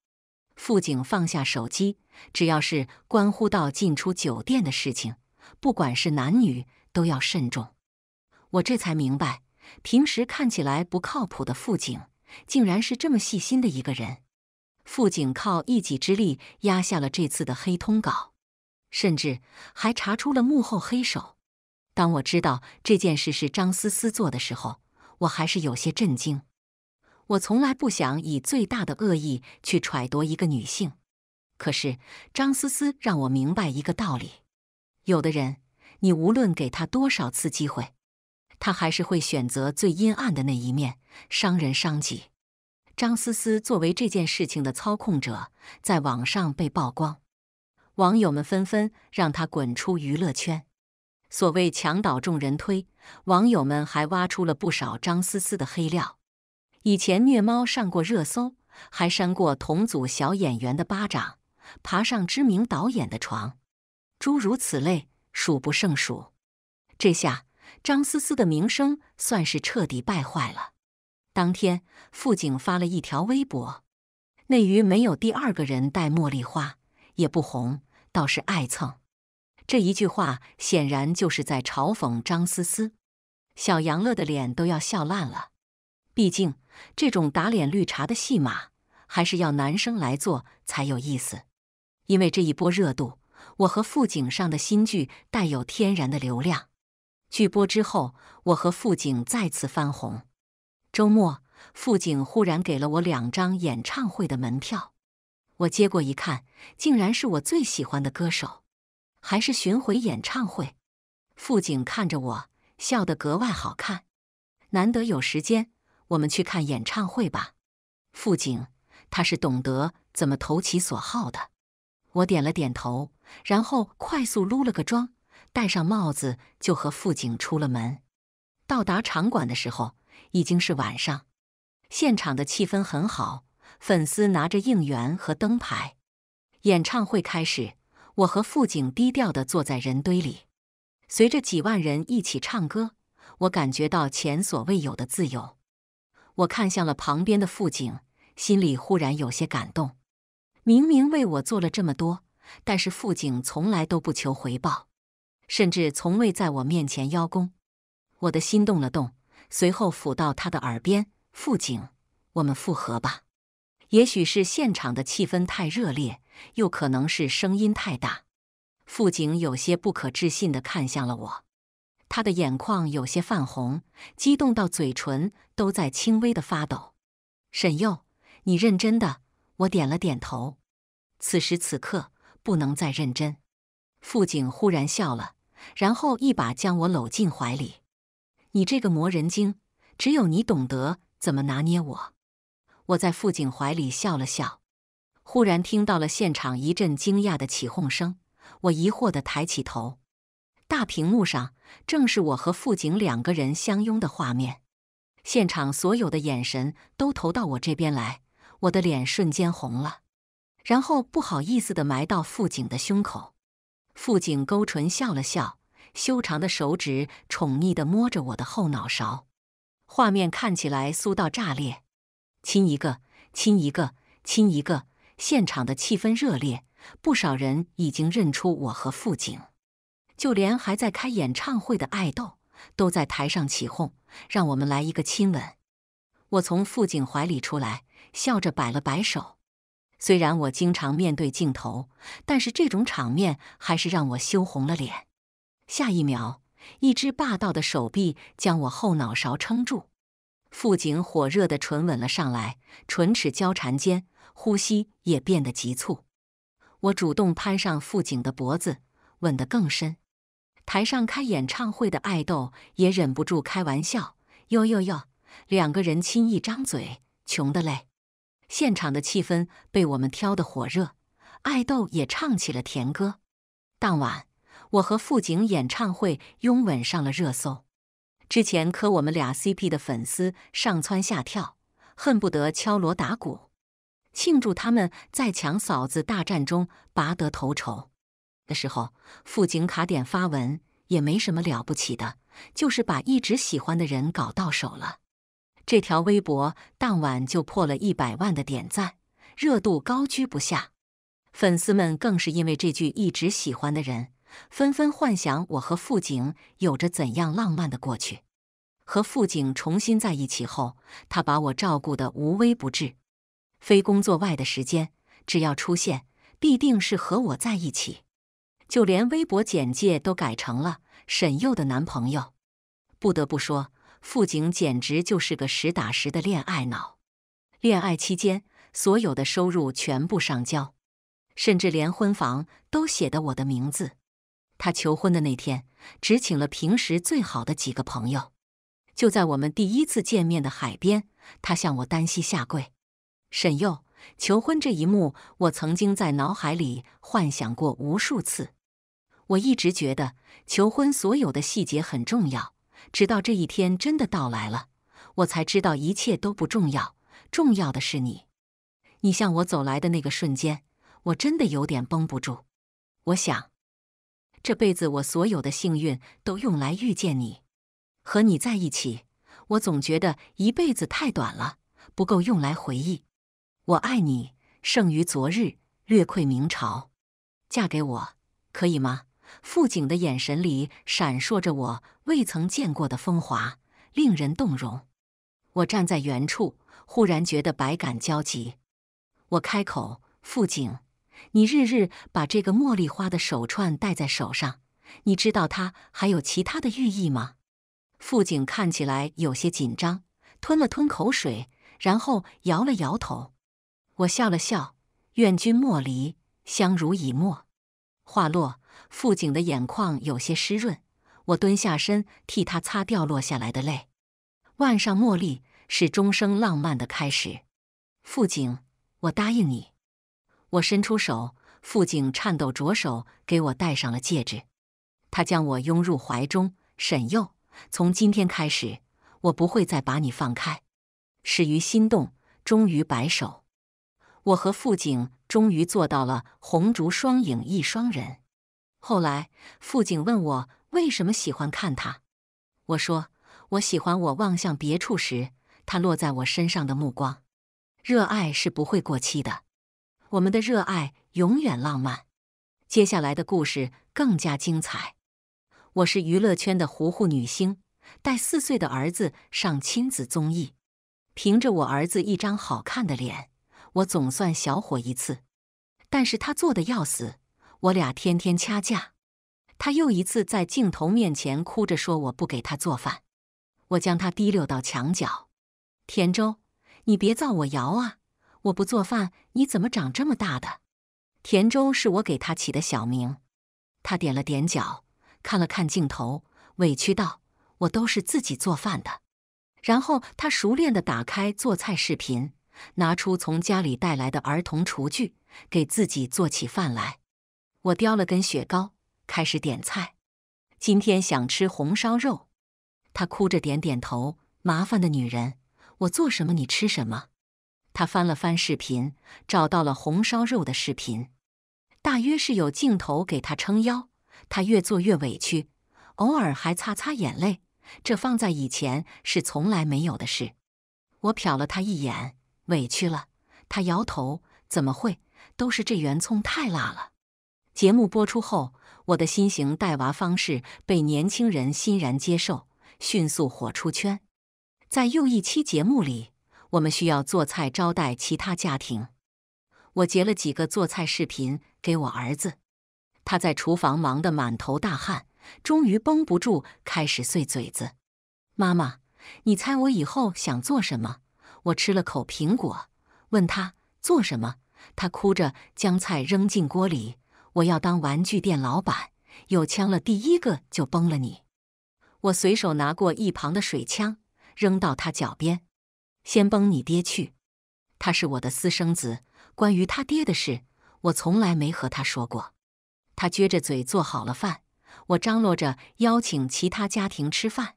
傅景放下手机，只要是关乎到进出酒店的事情，不管是男女，都要慎重。我这才明白，平时看起来不靠谱的傅景，竟然是这么细心的一个人。傅景靠一己之力压下了这次的黑通稿，甚至还查出了幕后黑手。当我知道这件事是张思思做的时候，我还是有些震惊。我从来不想以最大的恶意去揣度一个女性，可是张思思让我明白一个道理：有的人，你无论给他多少次机会，他还是会选择最阴暗的那一面，伤人伤己。张思思作为这件事情的操控者，在网上被曝光，网友们纷纷让她滚出娱乐圈。所谓墙倒众人推，网友们还挖出了不少张思思的黑料。以前虐猫上过热搜，还扇过同组小演员的巴掌，爬上知名导演的床，诸如此类，数不胜数。这下张思思的名声算是彻底败坏了。当天，傅景发了一条微博：“内娱没有第二个人戴茉莉花，也不红，倒是爱蹭。”这一句话显然就是在嘲讽张思思。小杨乐的脸都要笑烂了。毕竟，这种打脸绿茶的戏码还是要男生来做才有意思。因为这一波热度，我和傅景上的新剧带有天然的流量。剧播之后，我和傅景再次翻红。周末，傅景忽然给了我两张演唱会的门票。我接过一看，竟然是我最喜欢的歌手，还是巡回演唱会。傅景看着我，笑得格外好看。难得有时间。我们去看演唱会吧，傅景，他是懂得怎么投其所好的。我点了点头，然后快速撸了个妆，戴上帽子，就和傅景出了门。到达场馆的时候已经是晚上，现场的气氛很好，粉丝拿着应援和灯牌。演唱会开始，我和傅景低调的坐在人堆里，随着几万人一起唱歌，我感觉到前所未有的自由。我看向了旁边的傅景，心里忽然有些感动。明明为我做了这么多，但是傅景从来都不求回报，甚至从未在我面前邀功。我的心动了动，随后抚到他的耳边：“傅景，我们复合吧。”也许是现场的气氛太热烈，又可能是声音太大，傅景有些不可置信地看向了我。他的眼眶有些泛红，激动到嘴唇都在轻微的发抖。沈佑，你认真的？我点了点头。此时此刻，不能再认真。傅景忽然笑了，然后一把将我搂进怀里。你这个魔人精，只有你懂得怎么拿捏我。我在傅景怀里笑了笑，忽然听到了现场一阵惊讶的起哄声。我疑惑地抬起头，大屏幕上。正是我和傅景两个人相拥的画面，现场所有的眼神都投到我这边来，我的脸瞬间红了，然后不好意思的埋到傅景的胸口。傅景勾唇笑了笑，修长的手指宠溺的摸着我的后脑勺，画面看起来酥到炸裂。亲一个，亲一个，亲一个，现场的气氛热烈，不少人已经认出我和傅景。就连还在开演唱会的爱豆，都在台上起哄，让我们来一个亲吻。我从傅景怀里出来，笑着摆了摆手。虽然我经常面对镜头，但是这种场面还是让我羞红了脸。下一秒，一只霸道的手臂将我后脑勺撑住，傅景火热的唇吻了上来，唇齿交缠间，呼吸也变得急促。我主动攀上傅景的脖子，吻得更深。台上开演唱会的爱豆也忍不住开玩笑：“哟哟哟，两个人亲一张嘴，穷的嘞。”现场的气氛被我们挑得火热，爱豆也唱起了甜歌。当晚，我和傅景演唱会拥吻上了热搜，之前磕我们俩 CP 的粉丝上蹿下跳，恨不得敲锣打鼓庆祝他们在抢嫂子大战中拔得头筹。的时候，傅景卡点发文也没什么了不起的，就是把一直喜欢的人搞到手了。这条微博当晚就破了一百万的点赞，热度高居不下。粉丝们更是因为这句“一直喜欢的人”，纷纷幻想我和傅景有着怎样浪漫的过去。和傅景重新在一起后，他把我照顾的无微不至，非工作外的时间，只要出现，必定是和我在一起。就连微博简介都改成了沈佑的男朋友。不得不说，傅景简直就是个实打实的恋爱脑。恋爱期间，所有的收入全部上交，甚至连婚房都写的我的名字。他求婚的那天，只请了平时最好的几个朋友。就在我们第一次见面的海边，他向我单膝下跪，沈佑求婚这一幕，我曾经在脑海里幻想过无数次。我一直觉得求婚所有的细节很重要，直到这一天真的到来了，我才知道一切都不重要，重要的是你。你向我走来的那个瞬间，我真的有点绷不住。我想，这辈子我所有的幸运都用来遇见你，和你在一起，我总觉得一辈子太短了，不够用来回忆。我爱你，胜于昨日，略愧明朝。嫁给我，可以吗？傅景的眼神里闪烁着我未曾见过的风华，令人动容。我站在原处，忽然觉得百感交集。我开口：“傅景，你日日把这个茉莉花的手串戴在手上，你知道它还有其他的寓意吗？”傅景看起来有些紧张，吞了吞口水，然后摇了摇头。我笑了笑：“愿君莫离，相濡以沫。”话落。傅景的眼眶有些湿润，我蹲下身替他擦掉落下来的泪。腕上茉莉是终生浪漫的开始。傅景，我答应你。我伸出手，傅景颤抖着手给我戴上了戒指。他将我拥入怀中。沈佑，从今天开始，我不会再把你放开。始于心动，终于白首。我和傅景终于做到了红烛双影，一双人。后来，傅景问我为什么喜欢看他。我说：“我喜欢我望向别处时，他落在我身上的目光。热爱是不会过期的，我们的热爱永远浪漫。”接下来的故事更加精彩。我是娱乐圈的糊糊女星，带四岁的儿子上亲子综艺，凭着我儿子一张好看的脸，我总算小火一次。但是他做的要死。我俩天天掐架，他又一次在镜头面前哭着说：“我不给他做饭。”我将他提溜到墙角。田周，你别造我谣啊！我不做饭，你怎么长这么大的？田周是我给他起的小名。他点了点脚，看了看镜头，委屈道：“我都是自己做饭的。”然后他熟练地打开做菜视频，拿出从家里带来的儿童厨具，给自己做起饭来。我叼了根雪糕，开始点菜。今天想吃红烧肉。他哭着点点头。麻烦的女人，我做什么你吃什么。他翻了翻视频，找到了红烧肉的视频。大约是有镜头给他撑腰。他越做越委屈，偶尔还擦擦眼泪。这放在以前是从来没有的事。我瞟了他一眼，委屈了。他摇头：“怎么会？都是这圆葱太辣了。”节目播出后，我的新型带娃方式被年轻人欣然接受，迅速火出圈。在又一期节目里，我们需要做菜招待其他家庭。我截了几个做菜视频给我儿子，他在厨房忙得满头大汗，终于绷不住，开始碎嘴子：“妈妈，你猜我以后想做什么？”我吃了口苹果，问他做什么，他哭着将菜扔进锅里。我要当玩具店老板，有枪了，第一个就崩了你。我随手拿过一旁的水枪，扔到他脚边，先崩你爹去。他是我的私生子，关于他爹的事，我从来没和他说过。他撅着嘴做好了饭，我张罗着邀请其他家庭吃饭。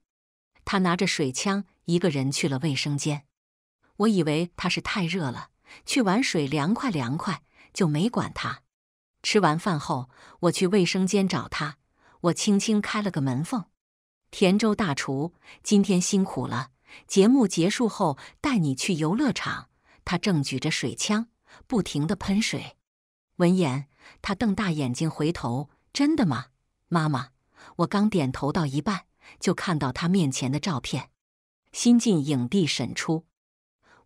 他拿着水枪，一个人去了卫生间。我以为他是太热了，去玩水凉快凉快，就没管他。吃完饭后，我去卫生间找他。我轻轻开了个门缝。田州大厨，今天辛苦了。节目结束后，带你去游乐场。他正举着水枪，不停地喷水。闻言，他瞪大眼睛回头：“真的吗，妈妈？”我刚点头到一半，就看到他面前的照片——新晋影帝沈初。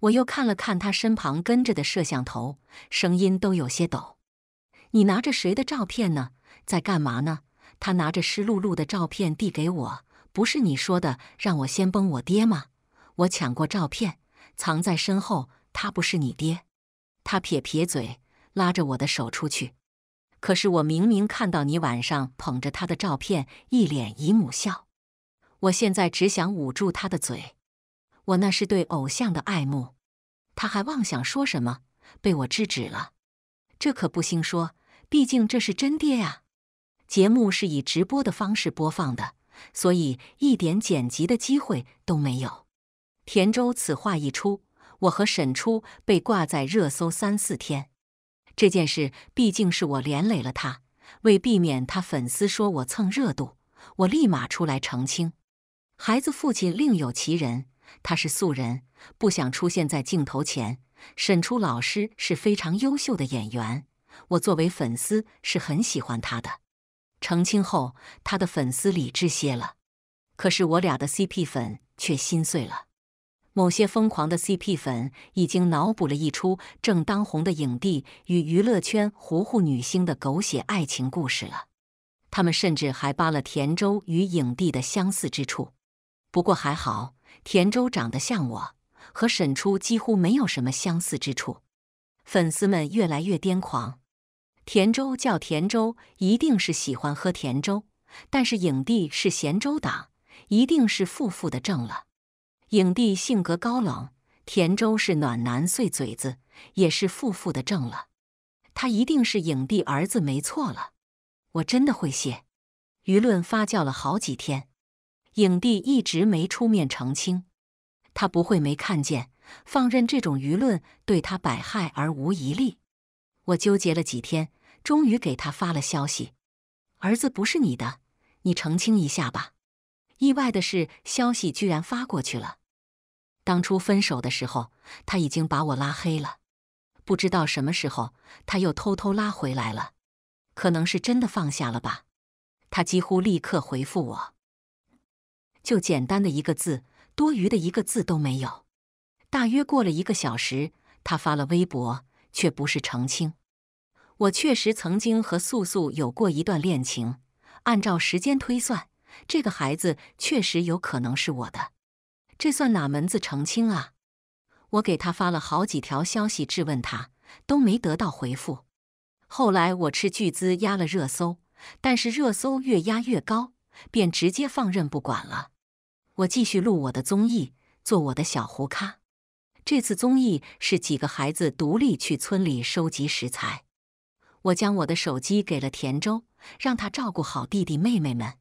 我又看了看他身旁跟着的摄像头，声音都有些抖。你拿着谁的照片呢？在干嘛呢？他拿着湿漉漉的照片递给我，不是你说的让我先崩我爹吗？我抢过照片，藏在身后。他不是你爹。他撇撇嘴，拉着我的手出去。可是我明明看到你晚上捧着他的照片，一脸姨母笑。我现在只想捂住他的嘴。我那是对偶像的爱慕。他还妄想说什么，被我制止了。这可不兴说。毕竟这是真爹啊！节目是以直播的方式播放的，所以一点剪辑的机会都没有。田周此话一出，我和沈初被挂在热搜三四天。这件事毕竟是我连累了他，为避免他粉丝说我蹭热度，我立马出来澄清：孩子父亲另有其人，他是素人，不想出现在镜头前。沈初老师是非常优秀的演员。我作为粉丝是很喜欢他的。澄清后，他的粉丝理智些了，可是我俩的 CP 粉却心碎了。某些疯狂的 CP 粉已经脑补了一出正当红的影帝与娱乐圈糊糊女星的狗血爱情故事了。他们甚至还扒了田周与影帝的相似之处。不过还好，田周长得像我，和沈初几乎没有什么相似之处。粉丝们越来越癫狂。田州叫田州，一定是喜欢喝甜粥。但是影帝是咸州党，一定是负负的正了。影帝性格高冷，田州是暖男碎嘴子，也是负负的正了。他一定是影帝儿子，没错了。我真的会谢。舆论发酵了好几天，影帝一直没出面澄清。他不会没看见，放任这种舆论对他百害而无一利。我纠结了几天，终于给他发了消息：“儿子不是你的，你澄清一下吧。”意外的是，消息居然发过去了。当初分手的时候，他已经把我拉黑了，不知道什么时候他又偷偷拉回来了。可能是真的放下了吧。他几乎立刻回复我，就简单的一个字，多余的一个字都没有。大约过了一个小时，他发了微博。却不是澄清。我确实曾经和素素有过一段恋情，按照时间推算，这个孩子确实有可能是我的。这算哪门子澄清啊？我给他发了好几条消息质问他，都没得到回复。后来我斥巨资压了热搜，但是热搜越压越高，便直接放任不管了。我继续录我的综艺，做我的小胡咖。这次综艺是几个孩子独立去村里收集食材，我将我的手机给了田周，让他照顾好弟弟妹妹们。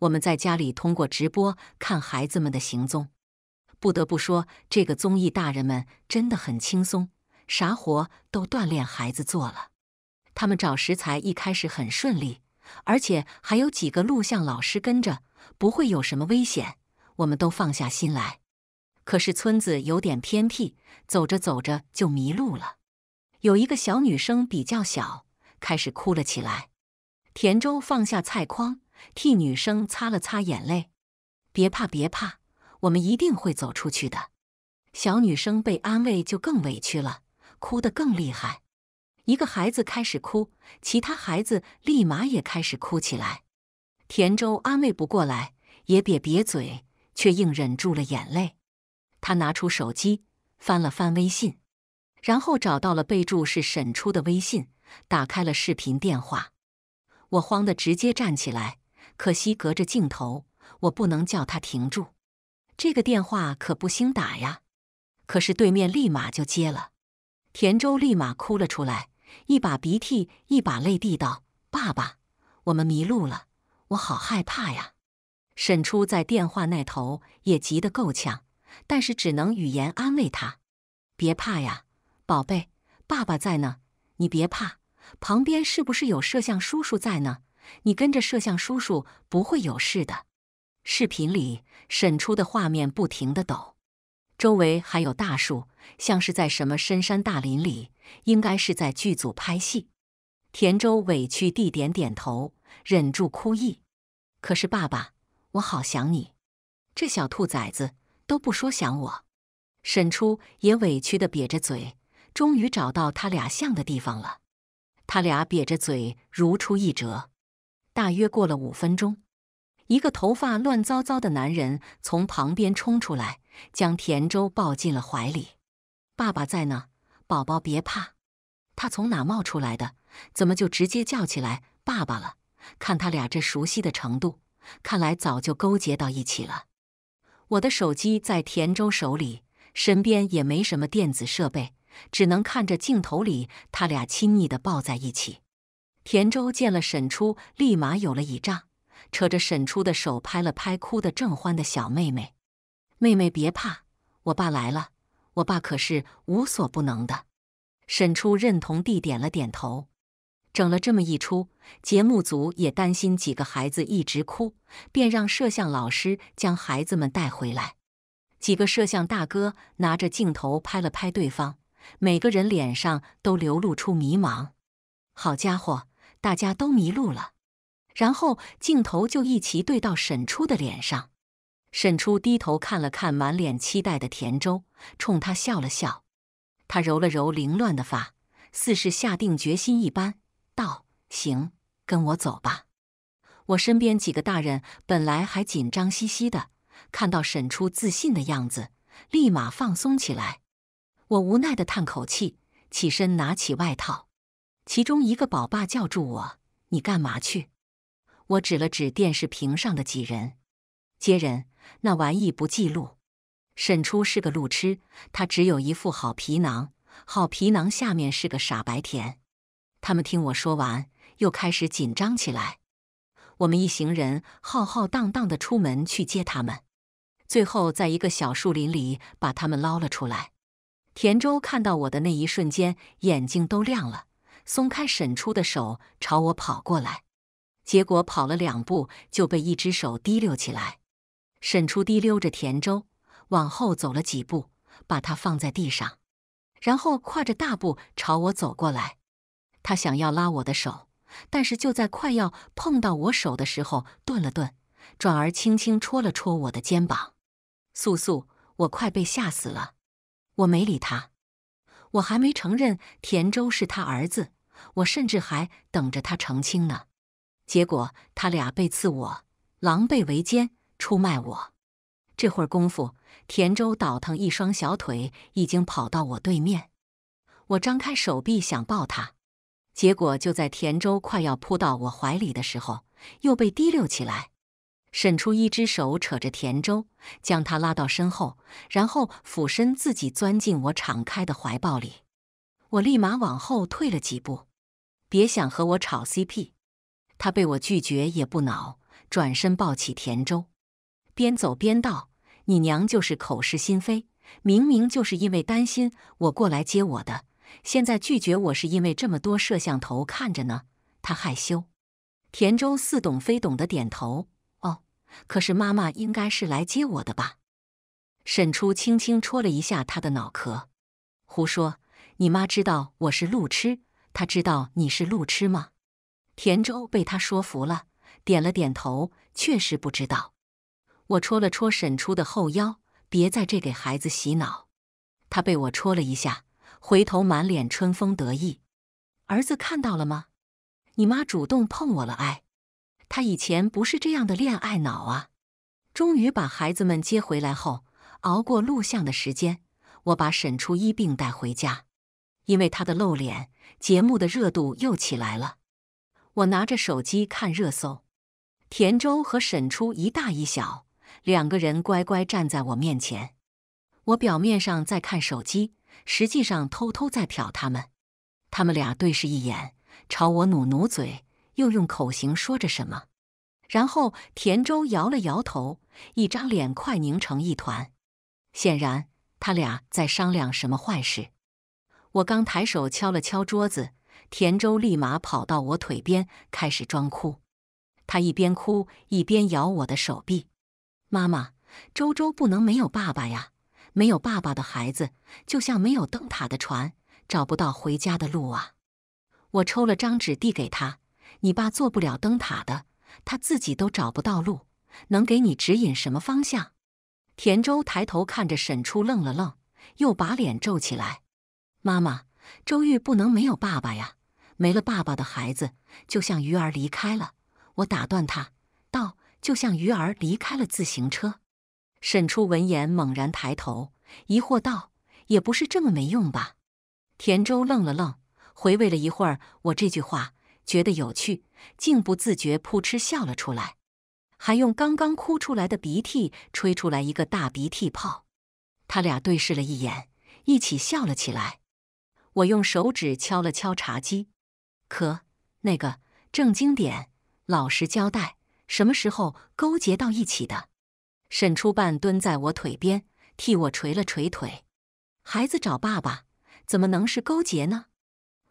我们在家里通过直播看孩子们的行踪。不得不说，这个综艺大人们真的很轻松，啥活都锻炼孩子做了。他们找食材一开始很顺利，而且还有几个录像老师跟着，不会有什么危险，我们都放下心来。可是村子有点偏僻，走着走着就迷路了。有一个小女生比较小，开始哭了起来。田周放下菜筐，替女生擦了擦眼泪：“别怕，别怕，我们一定会走出去的。”小女生被安慰，就更委屈了，哭得更厉害。一个孩子开始哭，其他孩子立马也开始哭起来。田周安慰不过来，也瘪瘪嘴，却硬忍住了眼泪。他拿出手机，翻了翻微信，然后找到了备注是沈初的微信，打开了视频电话。我慌得直接站起来，可惜隔着镜头，我不能叫他停住。这个电话可不兴打呀。可是对面立马就接了，田周立马哭了出来，一把鼻涕一把泪地道：“爸爸，我们迷路了，我好害怕呀！”沈初在电话那头也急得够呛。但是只能语言安慰他，别怕呀，宝贝，爸爸在呢，你别怕。旁边是不是有摄像叔叔在呢？你跟着摄像叔叔不会有事的。视频里审出的画面不停地抖，周围还有大树，像是在什么深山大林里，应该是在剧组拍戏。田周委屈地点点头，忍住哭意。可是爸爸，我好想你。这小兔崽子！都不说想我，沈初也委屈的瘪着嘴。终于找到他俩像的地方了，他俩瘪着嘴如出一辙。大约过了五分钟，一个头发乱糟糟的男人从旁边冲出来，将田周抱进了怀里。“爸爸在呢，宝宝别怕。”他从哪冒出来的？怎么就直接叫起来“爸爸”了？看他俩这熟悉的程度，看来早就勾结到一起了。我的手机在田周手里，身边也没什么电子设备，只能看着镜头里他俩亲昵的抱在一起。田周见了沈初，立马有了倚仗，扯着沈初的手拍了拍哭得正欢的小妹妹：“妹妹别怕，我爸来了，我爸可是无所不能的。”沈初认同地点了点头。整了这么一出，节目组也担心几个孩子一直哭，便让摄像老师将孩子们带回来。几个摄像大哥拿着镜头拍了拍对方，每个人脸上都流露出迷茫。好家伙，大家都迷路了。然后镜头就一齐对到沈初的脸上。沈初低头看了看满脸期待的田周，冲他笑了笑。他揉了揉凌乱的发，似是下定决心一般。道：“行，跟我走吧。”我身边几个大人本来还紧张兮兮的，看到沈初自信的样子，立马放松起来。我无奈的叹口气，起身拿起外套。其中一个宝爸叫住我：“你干嘛去？”我指了指电视屏上的几人：“接人，那玩意不记录。”沈初是个路痴，他只有一副好皮囊，好皮囊下面是个傻白甜。他们听我说完，又开始紧张起来。我们一行人浩浩荡荡地出门去接他们，最后在一个小树林里把他们捞了出来。田周看到我的那一瞬间，眼睛都亮了，松开沈初的手，朝我跑过来。结果跑了两步，就被一只手提溜起来。沈初提溜着田周往后走了几步，把他放在地上，然后跨着大步朝我走过来。他想要拉我的手，但是就在快要碰到我手的时候顿了顿，转而轻轻戳了戳我的肩膀。“素素，我快被吓死了！”我没理他。我还没承认田周是他儿子，我甚至还等着他澄清呢。结果他俩背刺我，狼狈为奸，出卖我。这会儿功夫，田周倒腾一双小腿已经跑到我对面，我张开手臂想抱他。结果就在田周快要扑到我怀里的时候，又被提溜起来，伸出一只手扯着田周，将他拉到身后，然后俯身自己钻进我敞开的怀抱里。我立马往后退了几步，别想和我炒 CP。他被我拒绝也不恼，转身抱起田周，边走边道：“你娘就是口是心非，明明就是因为担心我过来接我的。”现在拒绝我是因为这么多摄像头看着呢，他害羞。田周似懂非懂地点头。哦，可是妈妈应该是来接我的吧？沈初轻轻戳了一下他的脑壳。胡说，你妈知道我是路痴，她知道你是路痴吗？田周被他说服了，点了点头。确实不知道。我戳了戳沈初的后腰，别在这给孩子洗脑。他被我戳了一下。回头满脸春风得意，儿子看到了吗？你妈主动碰我了哎，她以前不是这样的恋爱脑啊！终于把孩子们接回来后，熬过录像的时间，我把沈初一并带回家，因为他的露脸，节目的热度又起来了。我拿着手机看热搜，田周和沈初一大一小两个人乖乖站在我面前，我表面上在看手机。实际上，偷偷在瞟他们。他们俩对视一眼，朝我努努嘴，又用口型说着什么。然后，田周摇了摇头，一张脸快凝成一团。显然，他俩在商量什么坏事。我刚抬手敲了敲桌子，田周立马跑到我腿边，开始装哭。他一边哭一边咬我的手臂：“妈妈，周周不能没有爸爸呀！”没有爸爸的孩子，就像没有灯塔的船，找不到回家的路啊！我抽了张纸递给他：“你爸做不了灯塔的，他自己都找不到路，能给你指引什么方向？”田周抬头看着沈初，愣了愣，又把脸皱起来：“妈妈，周玉不能没有爸爸呀！没了爸爸的孩子，就像鱼儿离开了。”我打断他道：“就像鱼儿离开了自行车。”沈初闻言猛然抬头，疑惑道：“也不是这么没用吧？”田周愣了愣，回味了一会儿我这句话，觉得有趣，竟不自觉扑哧笑了出来，还用刚刚哭出来的鼻涕吹出来一个大鼻涕泡。他俩对视了一眼，一起笑了起来。我用手指敲了敲茶几：“可那个正经点，老实交代，什么时候勾结到一起的？”沈初半蹲在我腿边，替我捶了捶腿。孩子找爸爸，怎么能是勾结呢？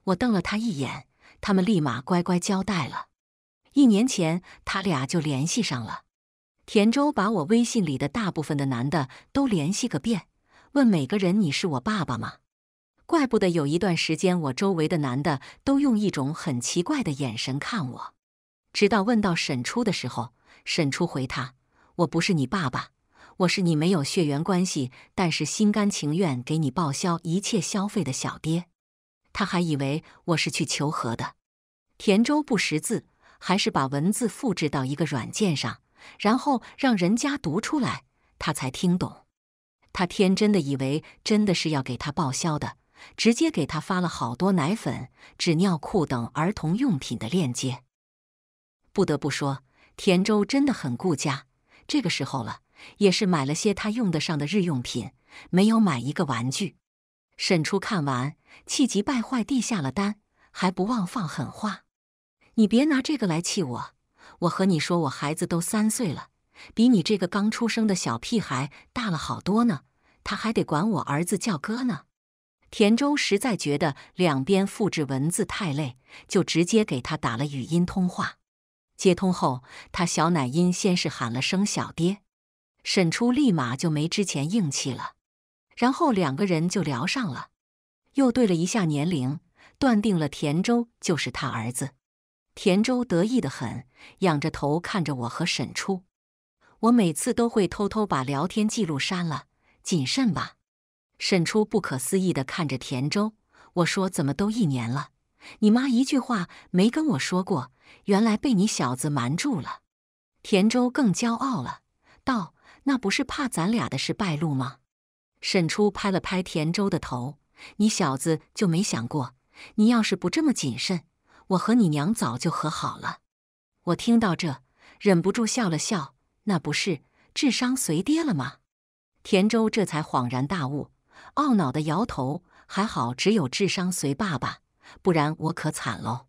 我瞪了他一眼，他们立马乖乖交代了。一年前，他俩就联系上了。田周把我微信里的大部分的男的都联系个遍，问每个人：“你是我爸爸吗？”怪不得有一段时间我周围的男的都用一种很奇怪的眼神看我。直到问到沈初的时候，沈初回他。我不是你爸爸，我是你没有血缘关系，但是心甘情愿给你报销一切消费的小爹。他还以为我是去求和的。田周不识字，还是把文字复制到一个软件上，然后让人家读出来，他才听懂。他天真的以为真的是要给他报销的，直接给他发了好多奶粉、纸尿裤等儿童用品的链接。不得不说，田周真的很顾家。这个时候了，也是买了些他用得上的日用品，没有买一个玩具。沈初看完，气急败坏地下了单，还不忘放狠话：“你别拿这个来气我！我和你说，我孩子都三岁了，比你这个刚出生的小屁孩大了好多呢。他还得管我儿子叫哥呢。”田周实在觉得两边复制文字太累，就直接给他打了语音通话。接通后，他小奶音先是喊了声“小爹”，沈初立马就没之前硬气了，然后两个人就聊上了，又对了一下年龄，断定了田周就是他儿子。田周得意的很，仰着头看着我和沈初。我每次都会偷偷把聊天记录删了，谨慎吧。沈初不可思议的看着田周，我说：“怎么都一年了，你妈一句话没跟我说过。”原来被你小子瞒住了，田周更骄傲了，道：“那不是怕咱俩的事败露吗？”沈初拍了拍田周的头：“你小子就没想过，你要是不这么谨慎，我和你娘早就和好了。”我听到这，忍不住笑了笑：“那不是智商随爹了吗？”田周这才恍然大悟，懊恼的摇头：“还好只有智商随爸爸，不然我可惨喽。”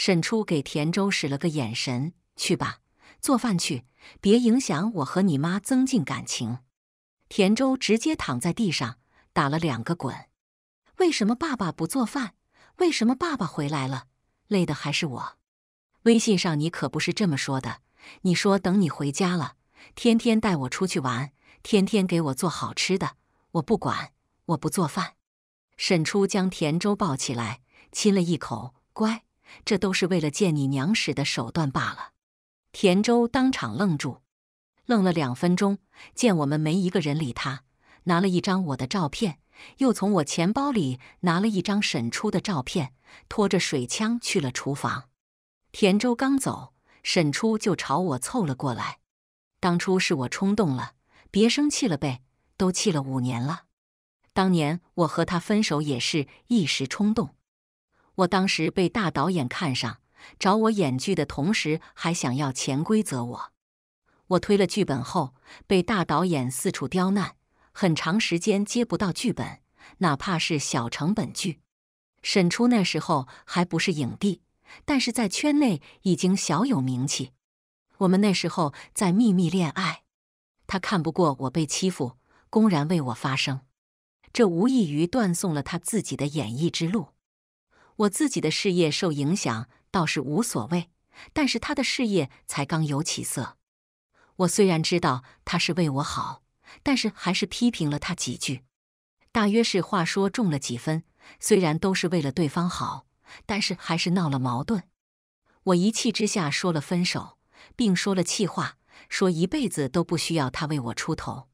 沈初给田周使了个眼神，去吧，做饭去，别影响我和你妈增进感情。田周直接躺在地上打了两个滚。为什么爸爸不做饭？为什么爸爸回来了，累的还是我？微信上你可不是这么说的，你说等你回家了，天天带我出去玩，天天给我做好吃的。我不管，我不做饭。沈初将田周抱起来，亲了一口，乖。这都是为了见你娘使的手段罢了。田周当场愣住，愣了两分钟，见我们没一个人理他，拿了一张我的照片，又从我钱包里拿了一张沈初的照片，拖着水枪去了厨房。田周刚走，沈初就朝我凑了过来。当初是我冲动了，别生气了呗，都气了五年了。当年我和他分手也是一时冲动。我当时被大导演看上，找我演剧的同时还想要潜规则我。我推了剧本后，被大导演四处刁难，很长时间接不到剧本，哪怕是小成本剧。沈初那时候还不是影帝，但是在圈内已经小有名气。我们那时候在秘密恋爱，他看不过我被欺负，公然为我发声，这无异于断送了他自己的演艺之路。我自己的事业受影响倒是无所谓，但是他的事业才刚有起色。我虽然知道他是为我好，但是还是批评了他几句，大约是话说重了几分。虽然都是为了对方好，但是还是闹了矛盾。我一气之下说了分手，并说了气话，说一辈子都不需要他为我出头。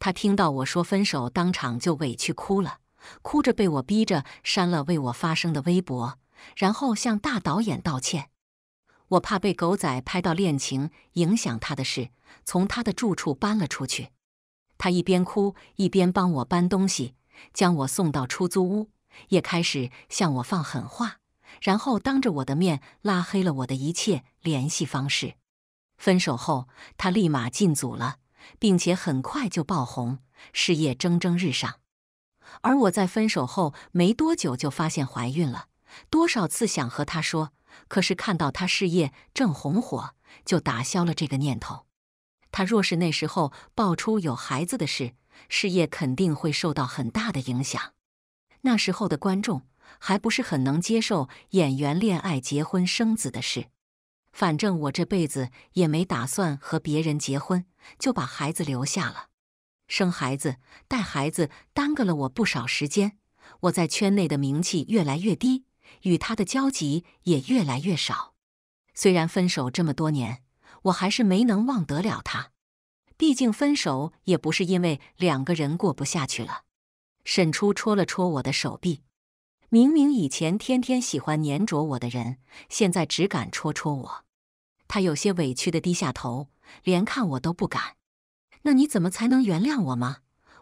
他听到我说分手，当场就委屈哭了。哭着被我逼着删了为我发声的微博，然后向大导演道歉。我怕被狗仔拍到恋情影响他的事，从他的住处搬了出去。他一边哭一边帮我搬东西，将我送到出租屋，也开始向我放狠话，然后当着我的面拉黑了我的一切联系方式。分手后，他立马进组了，并且很快就爆红，事业蒸蒸日上。而我在分手后没多久就发现怀孕了，多少次想和他说，可是看到他事业正红火，就打消了这个念头。他若是那时候爆出有孩子的事，事业肯定会受到很大的影响。那时候的观众还不是很能接受演员恋爱、结婚、生子的事。反正我这辈子也没打算和别人结婚，就把孩子留下了。生孩子、带孩子耽搁了我不少时间，我在圈内的名气越来越低，与他的交集也越来越少。虽然分手这么多年，我还是没能忘得了他。毕竟分手也不是因为两个人过不下去了。沈初戳了戳我的手臂，明明以前天天喜欢粘着我的人，现在只敢戳戳我。他有些委屈的低下头，连看我都不敢。那你怎么才能原谅我吗？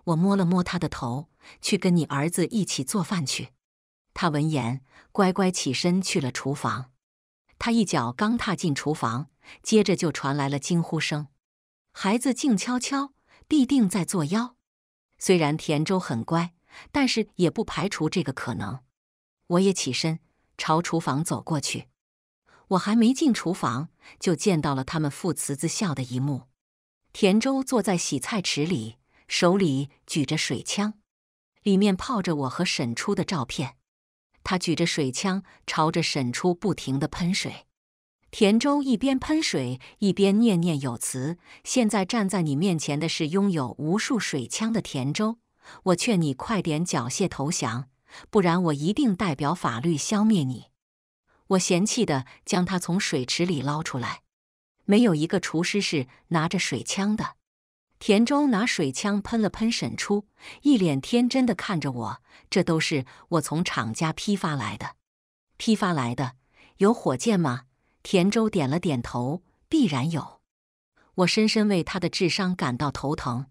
我摸了摸他的头，去跟你儿子一起做饭去。他闻言乖乖起身去了厨房。他一脚刚踏进厨房，接着就传来了惊呼声。孩子静悄悄，必定在作妖。虽然田周很乖，但是也不排除这个可能。我也起身朝厨房走过去。我还没进厨房，就见到了他们父慈子孝的一幕。田周坐在洗菜池里，手里举着水枪，里面泡着我和沈初的照片。他举着水枪朝着沈初不停地喷水。田周一边喷水，一边念念有词：“现在站在你面前的是拥有无数水枪的田周，我劝你快点缴械投降，不然我一定代表法律消灭你。”我嫌弃地将他从水池里捞出来。没有一个厨师是拿着水枪的。田周拿水枪喷了喷沈初，一脸天真的看着我：“这都是我从厂家批发来的，批发来的。有火箭吗？”田周点了点头：“必然有。”我深深为他的智商感到头疼，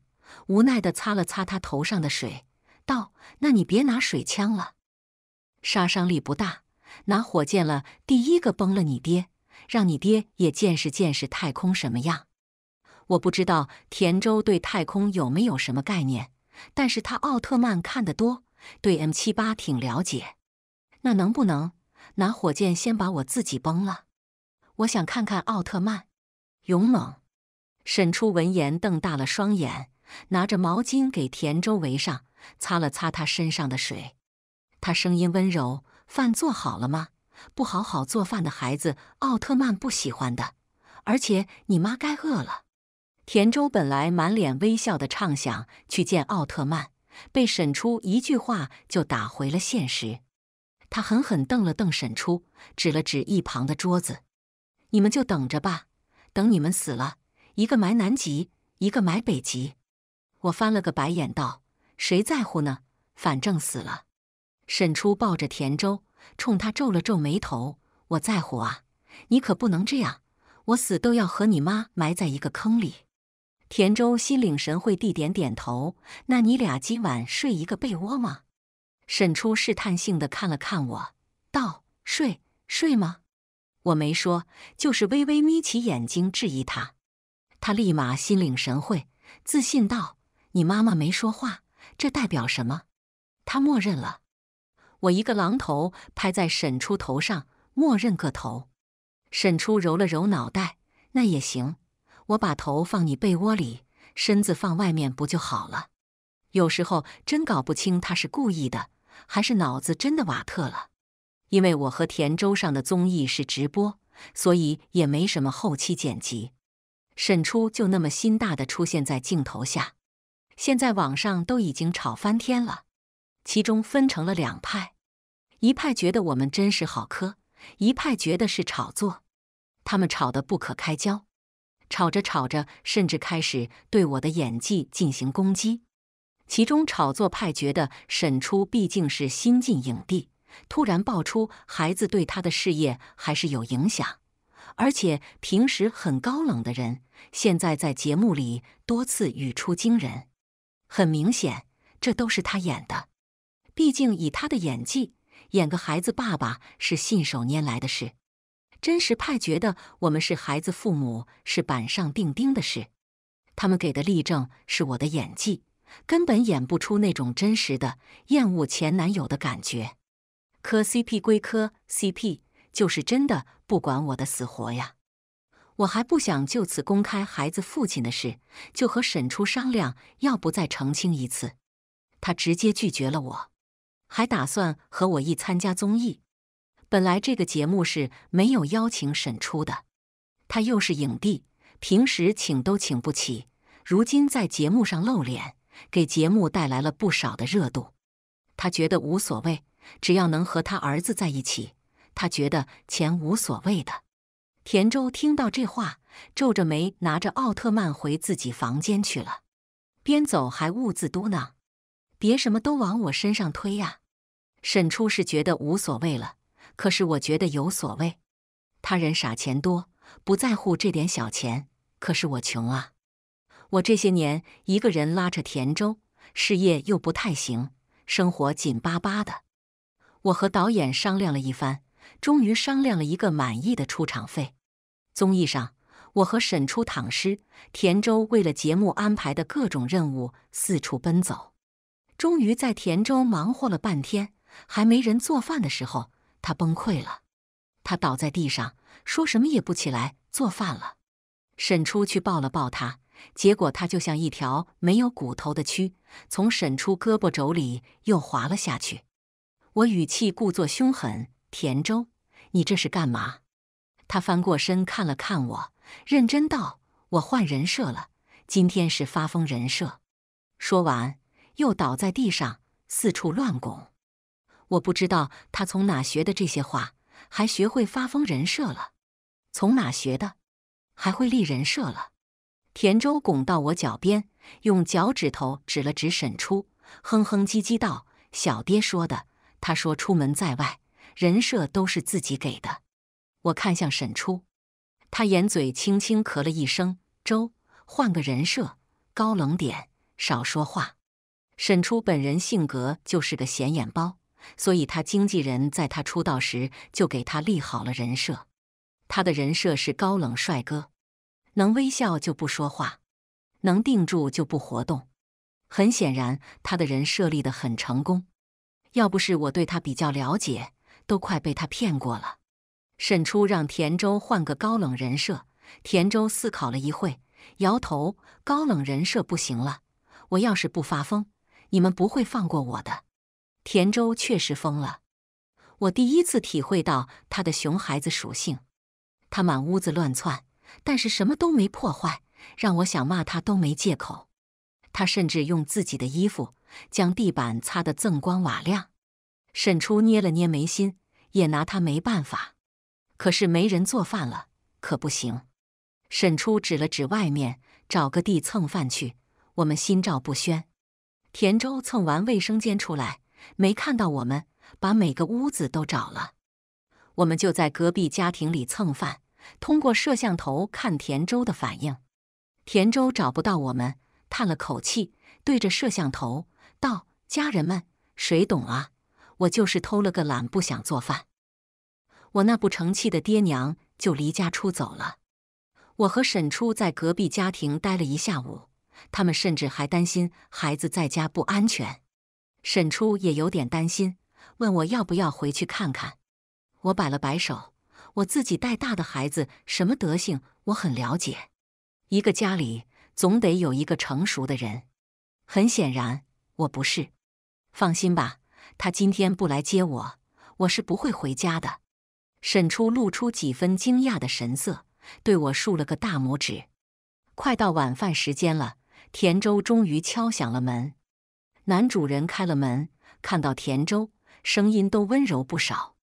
无奈的擦了擦他头上的水，道：“那你别拿水枪了，杀伤力不大。拿火箭了，第一个崩了你爹。”让你爹也见识见识太空什么样。我不知道田周对太空有没有什么概念，但是他奥特曼看得多，对 M 七八挺了解。那能不能拿火箭先把我自己崩了？我想看看奥特曼勇猛。沈初闻言瞪大了双眼，拿着毛巾给田周围上，擦了擦他身上的水。他声音温柔：“饭做好了吗？”不好好做饭的孩子，奥特曼不喜欢的。而且你妈该饿了。田周本来满脸微笑的畅想去见奥特曼，被沈初一句话就打回了现实。他狠狠瞪了瞪沈初，指了指一旁的桌子：“你们就等着吧，等你们死了，一个埋南极，一个埋北极。”我翻了个白眼道：“谁在乎呢？反正死了。”沈初抱着田周。冲他皱了皱眉头，我在乎啊，你可不能这样，我死都要和你妈埋在一个坑里。田周心领神会地点点头，那你俩今晚睡一个被窝吗？沈初试探性地看了看我，道：“睡睡吗？”我没说，就是微微眯起眼睛质疑他。他立马心领神会，自信道：“你妈妈没说话，这代表什么？他默认了。”我一个榔头拍在沈初头上，默认个头。沈初揉了揉脑袋，那也行，我把头放你被窝里，身子放外面不就好了？有时候真搞不清他是故意的，还是脑子真的瓦特了。因为我和田周上的综艺是直播，所以也没什么后期剪辑。沈初就那么心大的出现在镜头下，现在网上都已经吵翻天了。其中分成了两派，一派觉得我们真是好磕，一派觉得是炒作。他们吵得不可开交，吵着吵着，甚至开始对我的演技进行攻击。其中炒作派觉得沈初毕竟是新晋影帝，突然爆出孩子对他的事业还是有影响，而且平时很高冷的人，现在在节目里多次语出惊人，很明显，这都是他演的。毕竟以他的演技，演个孩子爸爸是信手拈来的事。真实派觉得我们是孩子父母是板上钉钉的事。他们给的例证是我的演技，根本演不出那种真实的厌恶前男友的感觉。磕 CP 归磕 CP，就是真的不管我的死活呀。我还不想就此公开孩子父亲的事，就和沈初商量，要不再澄清一次。他直接拒绝了我。还打算和我一参加综艺，本来这个节目是没有邀请沈初的，他又是影帝，平时请都请不起，如今在节目上露脸，给节目带来了不少的热度。他觉得无所谓，只要能和他儿子在一起，他觉得钱无所谓的。田周听到这话，皱着眉，拿着奥特曼回自己房间去了，边走还兀自嘟囔：“别什么都往我身上推呀！”沈初是觉得无所谓了，可是我觉得有所谓。他人傻钱多，不在乎这点小钱，可是我穷啊！我这些年一个人拉着田舟，事业又不太行，生活紧巴巴的。我和导演商量了一番，终于商量了一个满意的出场费。综艺上，我和沈初躺尸，田舟为了节目安排的各种任务四处奔走，终于在田舟忙活了半天。还没人做饭的时候，他崩溃了，他倒在地上，说什么也不起来做饭了。沈出去抱了抱他，结果他就像一条没有骨头的蛆，从沈初胳膊肘里又滑了下去。我语气故作凶狠：“田周，你这是干嘛？”他翻过身看了看我，认真道：“我换人设了，今天是发疯人设。”说完又倒在地上，四处乱拱。我不知道他从哪学的这些话，还学会发疯人设了，从哪学的，还会立人设了。田周拱到我脚边，用脚趾头指了指沈初，哼哼唧唧道：“小爹说的，他说出门在外，人设都是自己给的。”我看向沈初，他掩嘴轻轻咳了一声：“周，换个人设，高冷点，少说话。”沈初本人性格就是个显眼包。所以，他经纪人在他出道时就给他立好了人设，他的人设是高冷帅哥，能微笑就不说话，能定住就不活动。很显然，他的人设立得很成功。要不是我对他比较了解，都快被他骗过了。沈初让田周换个高冷人设，田周思考了一会，摇头：“高冷人设不行了，我要是不发疯，你们不会放过我的。”田周确实疯了，我第一次体会到他的熊孩子属性。他满屋子乱窜，但是什么都没破坏，让我想骂他都没借口。他甚至用自己的衣服将地板擦得锃光瓦亮。沈初捏了捏眉心，也拿他没办法。可是没人做饭了，可不行。沈初指了指外面，找个地蹭饭去。我们心照不宣。田周蹭完卫生间出来。没看到我们，把每个屋子都找了。我们就在隔壁家庭里蹭饭，通过摄像头看田周的反应。田周找不到我们，叹了口气，对着摄像头道：“家人们，谁懂啊？我就是偷了个懒，不想做饭。我那不成器的爹娘就离家出走了。我和沈初在隔壁家庭待了一下午，他们甚至还担心孩子在家不安全。”沈初也有点担心，问我要不要回去看看。我摆了摆手，我自己带大的孩子什么德行，我很了解。一个家里总得有一个成熟的人，很显然我不是。放心吧，他今天不来接我，我是不会回家的。沈初露出几分惊讶的神色，对我竖了个大拇指。快到晚饭时间了，田周终于敲响了门。男主人开了门，看到田周，声音都温柔不少。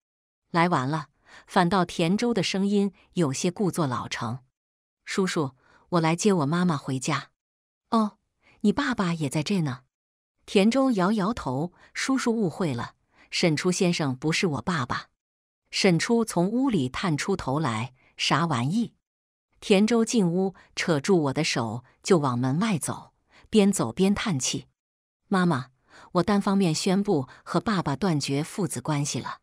来晚了，反倒田周的声音有些故作老成。叔叔，我来接我妈妈回家。哦，你爸爸也在这呢。田周摇摇头，叔叔误会了，沈初先生不是我爸爸。沈初从屋里探出头来，啥玩意？田周进屋，扯住我的手就往门外走，边走边叹气。妈妈，我单方面宣布和爸爸断绝父子关系了。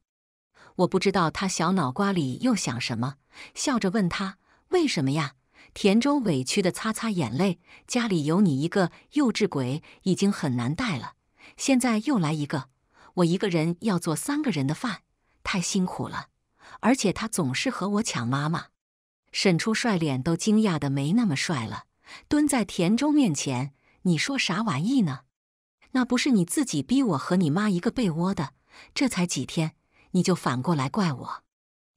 我不知道他小脑瓜里又想什么，笑着问他为什么呀？田周委屈的擦擦眼泪。家里有你一个幼稚鬼已经很难带了，现在又来一个，我一个人要做三个人的饭，太辛苦了。而且他总是和我抢妈妈。沈初帅脸都惊讶的没那么帅了，蹲在田中面前，你说啥玩意呢？那不是你自己逼我和你妈一个被窝的？这才几天，你就反过来怪我？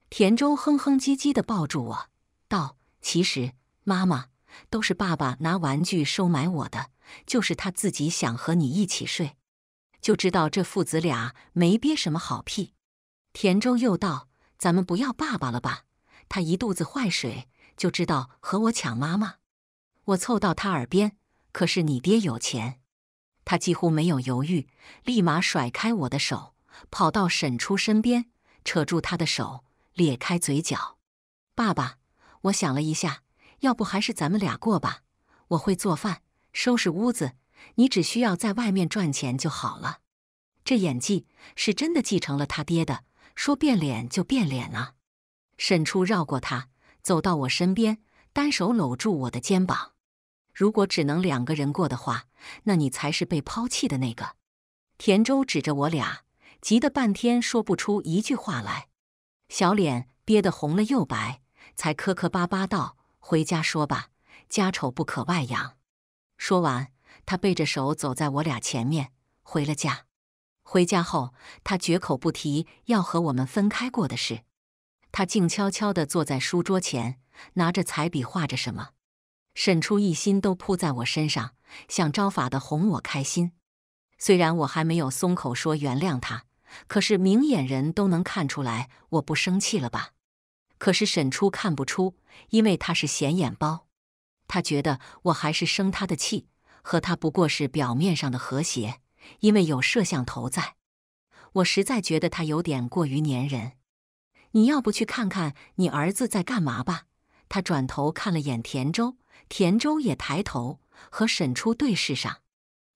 田中哼哼唧唧地抱住我，道：“其实妈妈都是爸爸拿玩具收买我的，就是他自己想和你一起睡。”就知道这父子俩没憋什么好屁。田中又道：“咱们不要爸爸了吧？他一肚子坏水，就知道和我抢妈妈。”我凑到他耳边：“可是你爹有钱。”他几乎没有犹豫，立马甩开我的手，跑到沈初身边，扯住他的手，咧开嘴角：“爸爸，我想了一下，要不还是咱们俩过吧。我会做饭、收拾屋子，你只需要在外面赚钱就好了。”这演技是真的继承了他爹的，说变脸就变脸啊！沈初绕过他，走到我身边，单手搂住我的肩膀。如果只能两个人过的话，那你才是被抛弃的那个。田周指着我俩，急得半天说不出一句话来，小脸憋得红了又白，才磕磕巴巴道：“回家说吧，家丑不可外扬。”说完，他背着手走在我俩前面回了家。回家后，他绝口不提要和我们分开过的事。他静悄悄地坐在书桌前，拿着彩笔画着什么。沈初一心都扑在我身上，想招法的哄我开心。虽然我还没有松口说原谅他，可是明眼人都能看出来我不生气了吧？可是沈初看不出，因为他是显眼包，他觉得我还是生他的气，和他不过是表面上的和谐。因为有摄像头在，我实在觉得他有点过于粘人。你要不去看看你儿子在干嘛吧？他转头看了眼田周，田周也抬头和沈初对视上，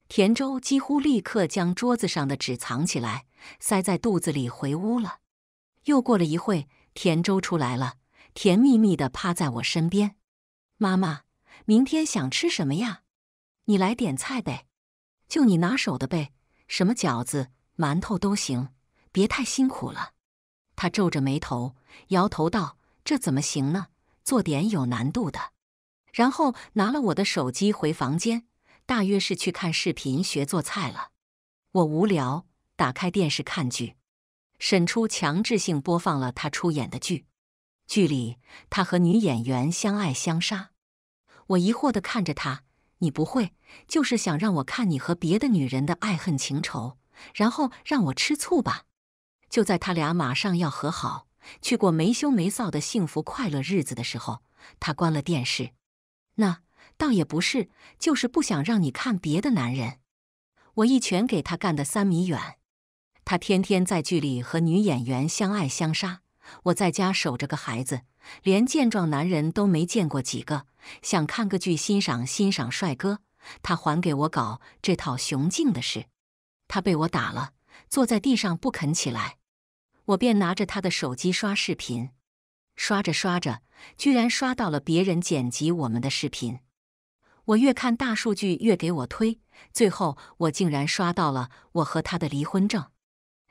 田周几乎立刻将桌子上的纸藏起来，塞在肚子里回屋了。又过了一会，田周出来了，甜蜜蜜的趴在我身边。妈妈，明天想吃什么呀？你来点菜呗，就你拿手的呗，什么饺子、馒头都行，别太辛苦了。他皱着眉头，摇头道：“这怎么行呢？做点有难度的。”然后拿了我的手机回房间，大约是去看视频学做菜了。我无聊，打开电视看剧，沈初强制性播放了他出演的剧，剧里他和女演员相爱相杀。我疑惑地看着他：“你不会就是想让我看你和别的女人的爱恨情仇，然后让我吃醋吧？”就在他俩马上要和好，去过没羞没臊的幸福快乐日子的时候，他关了电视。那倒也不是，就是不想让你看别的男人。我一拳给他干的三米远。他天天在剧里和女演员相爱相杀，我在家守着个孩子，连健壮男人都没见过几个。想看个剧欣赏欣赏帅哥，他还给我搞这套雄竞的事。他被我打了，坐在地上不肯起来，我便拿着他的手机刷视频。刷着刷着，居然刷到了别人剪辑我们的视频。我越看大数据越给我推，最后我竟然刷到了我和他的离婚证。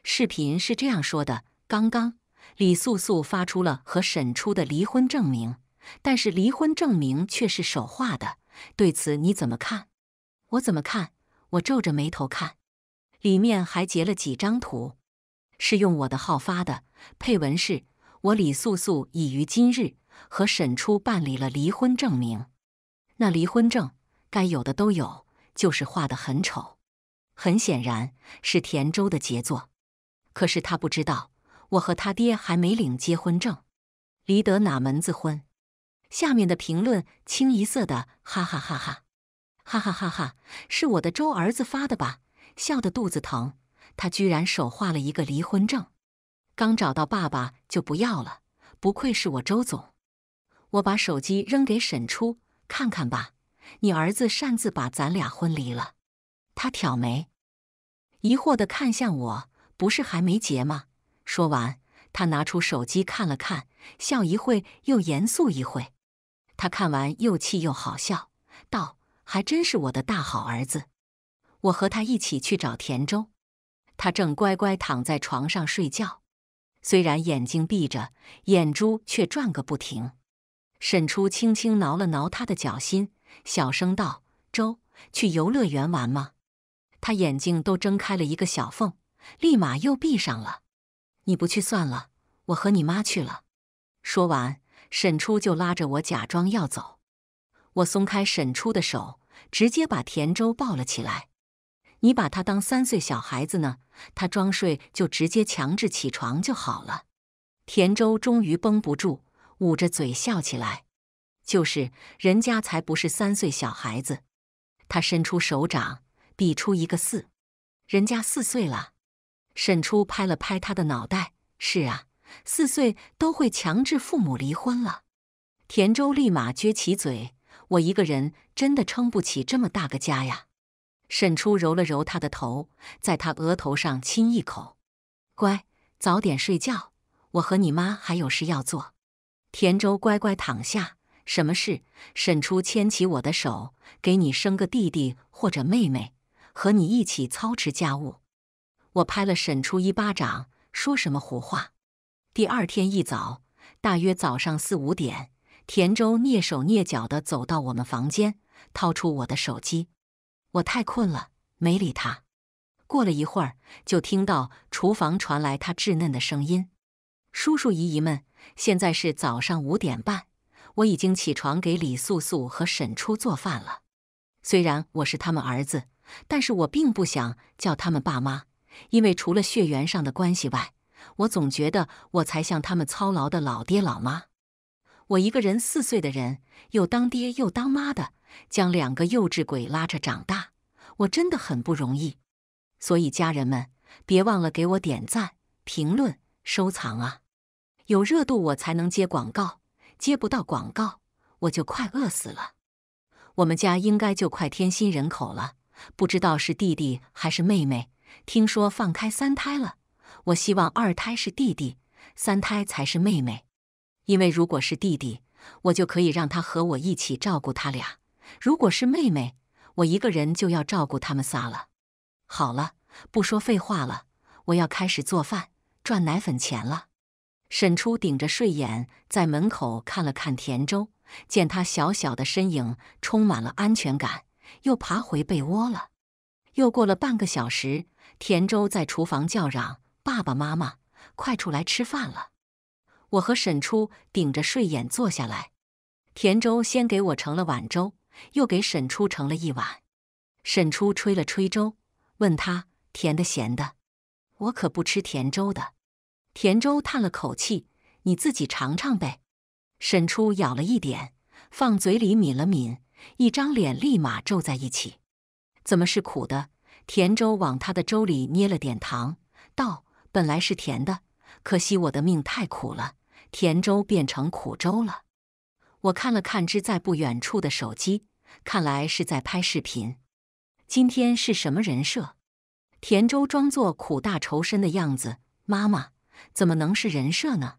视频是这样说的：刚刚李素素发出了和沈初的离婚证明，但是离婚证明却是手画的。对此你怎么看？我怎么看？我皱着眉头看，里面还截了几张图，是用我的号发的，配文是。我李素素已于今日和沈初办理了离婚证明，那离婚证该有的都有，就是画得很丑，很显然是田周的杰作。可是他不知道，我和他爹还没领结婚证，离得哪门子婚？下面的评论清一色的哈哈哈哈哈哈哈哈，是我的周儿子发的吧？笑得肚子疼，他居然手画了一个离婚证。刚找到爸爸就不要了，不愧是我周总。我把手机扔给沈初，看看吧，你儿子擅自把咱俩婚离了。他挑眉，疑惑地看向我，不是还没结吗？说完，他拿出手机看了看，笑一会又严肃一会。他看完又气又好笑，道：“还真是我的大好儿子。”我和他一起去找田周，他正乖乖躺在床上睡觉。虽然眼睛闭着，眼珠却转个不停。沈初轻轻挠了挠他的脚心，小声道：“周，去游乐园玩吗？”他眼睛都睁开了一个小缝，立马又闭上了。“你不去算了，我和你妈去了。”说完，沈初就拉着我假装要走。我松开沈初的手，直接把田周抱了起来。你把他当三岁小孩子呢？他装睡就直接强制起床就好了。田周终于绷不住，捂着嘴笑起来。就是，人家才不是三岁小孩子。他伸出手掌，比出一个四，人家四岁了。沈初拍了拍他的脑袋：“是啊，四岁都会强制父母离婚了。”田周立马撅起嘴：“我一个人真的撑不起这么大个家呀。”沈初揉了揉他的头，在他额头上亲一口：“乖，早点睡觉。我和你妈还有事要做。”田舟乖乖躺下。什么事？沈初牵起我的手：“给你生个弟弟或者妹妹，和你一起操持家务。”我拍了沈初一巴掌：“说什么胡话！”第二天一早，大约早上四五点，田舟蹑手蹑脚地走到我们房间，掏出我的手机。我太困了，没理他。过了一会儿，就听到厨房传来他稚嫩的声音：“叔叔、姨姨们，现在是早上五点半，我已经起床给李素素和沈初做饭了。虽然我是他们儿子，但是我并不想叫他们爸妈，因为除了血缘上的关系外，我总觉得我才像他们操劳的老爹老妈。”我一个人，四岁的人，又当爹又当妈的，将两个幼稚鬼拉着长大，我真的很不容易。所以家人们，别忘了给我点赞、评论、收藏啊！有热度我才能接广告，接不到广告我就快饿死了。我们家应该就快添新人口了，不知道是弟弟还是妹妹。听说放开三胎了，我希望二胎是弟弟，三胎才是妹妹。因为如果是弟弟，我就可以让他和我一起照顾他俩；如果是妹妹，我一个人就要照顾他们仨了。好了，不说废话了，我要开始做饭赚奶粉钱了。沈初顶着睡眼在门口看了看田周，见他小小的身影充满了安全感，又爬回被窝了。又过了半个小时，田周在厨房叫嚷：“爸爸妈妈，快出来吃饭了！”我和沈初顶着睡眼坐下来，田州先给我盛了碗粥，又给沈初盛了一碗。沈初吹了吹粥，问他：“甜的咸的？”我可不吃甜粥的。田州叹了口气：“你自己尝尝呗。”沈初咬了一点，放嘴里抿了抿，一张脸立马皱在一起。怎么是苦的？田州往他的粥里捏了点糖，道：“本来是甜的，可惜我的命太苦了。”甜粥变成苦粥了。我看了看支在不远处的手机，看来是在拍视频。今天是什么人设？田周装作苦大仇深的样子。妈妈怎么能是人设呢？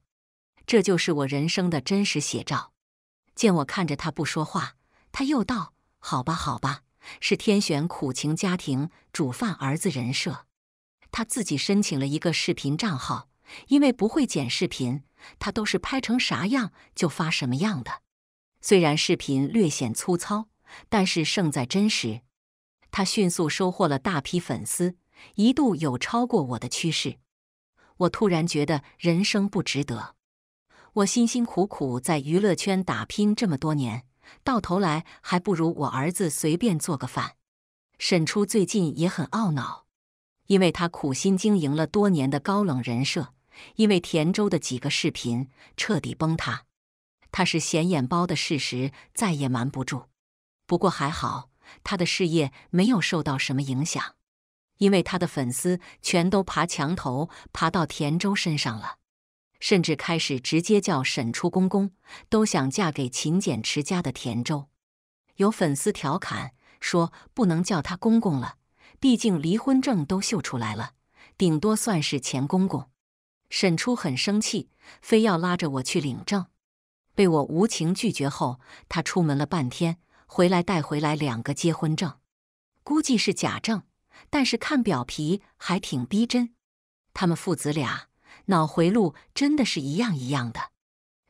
这就是我人生的真实写照。见我看着他不说话，他又道：“好吧，好吧，是天选苦情家庭主犯儿子人设。他自己申请了一个视频账号，因为不会剪视频。”他都是拍成啥样就发什么样的，虽然视频略显粗糙，但是胜在真实。他迅速收获了大批粉丝，一度有超过我的趋势。我突然觉得人生不值得，我辛辛苦苦在娱乐圈打拼这么多年，到头来还不如我儿子随便做个饭。沈初最近也很懊恼，因为他苦心经营了多年的高冷人设。因为田周的几个视频彻底崩塌，他是显眼包的事实再也瞒不住。不过还好，他的事业没有受到什么影响，因为他的粉丝全都爬墙头爬到田周身上了，甚至开始直接叫沈初公公，都想嫁给勤俭持家的田周。有粉丝调侃说：“不能叫他公公了，毕竟离婚证都秀出来了，顶多算是前公公。”沈初很生气，非要拉着我去领证，被我无情拒绝后，他出门了半天，回来带回来两个结婚证，估计是假证，但是看表皮还挺逼真。他们父子俩脑回路真的是一样一样的。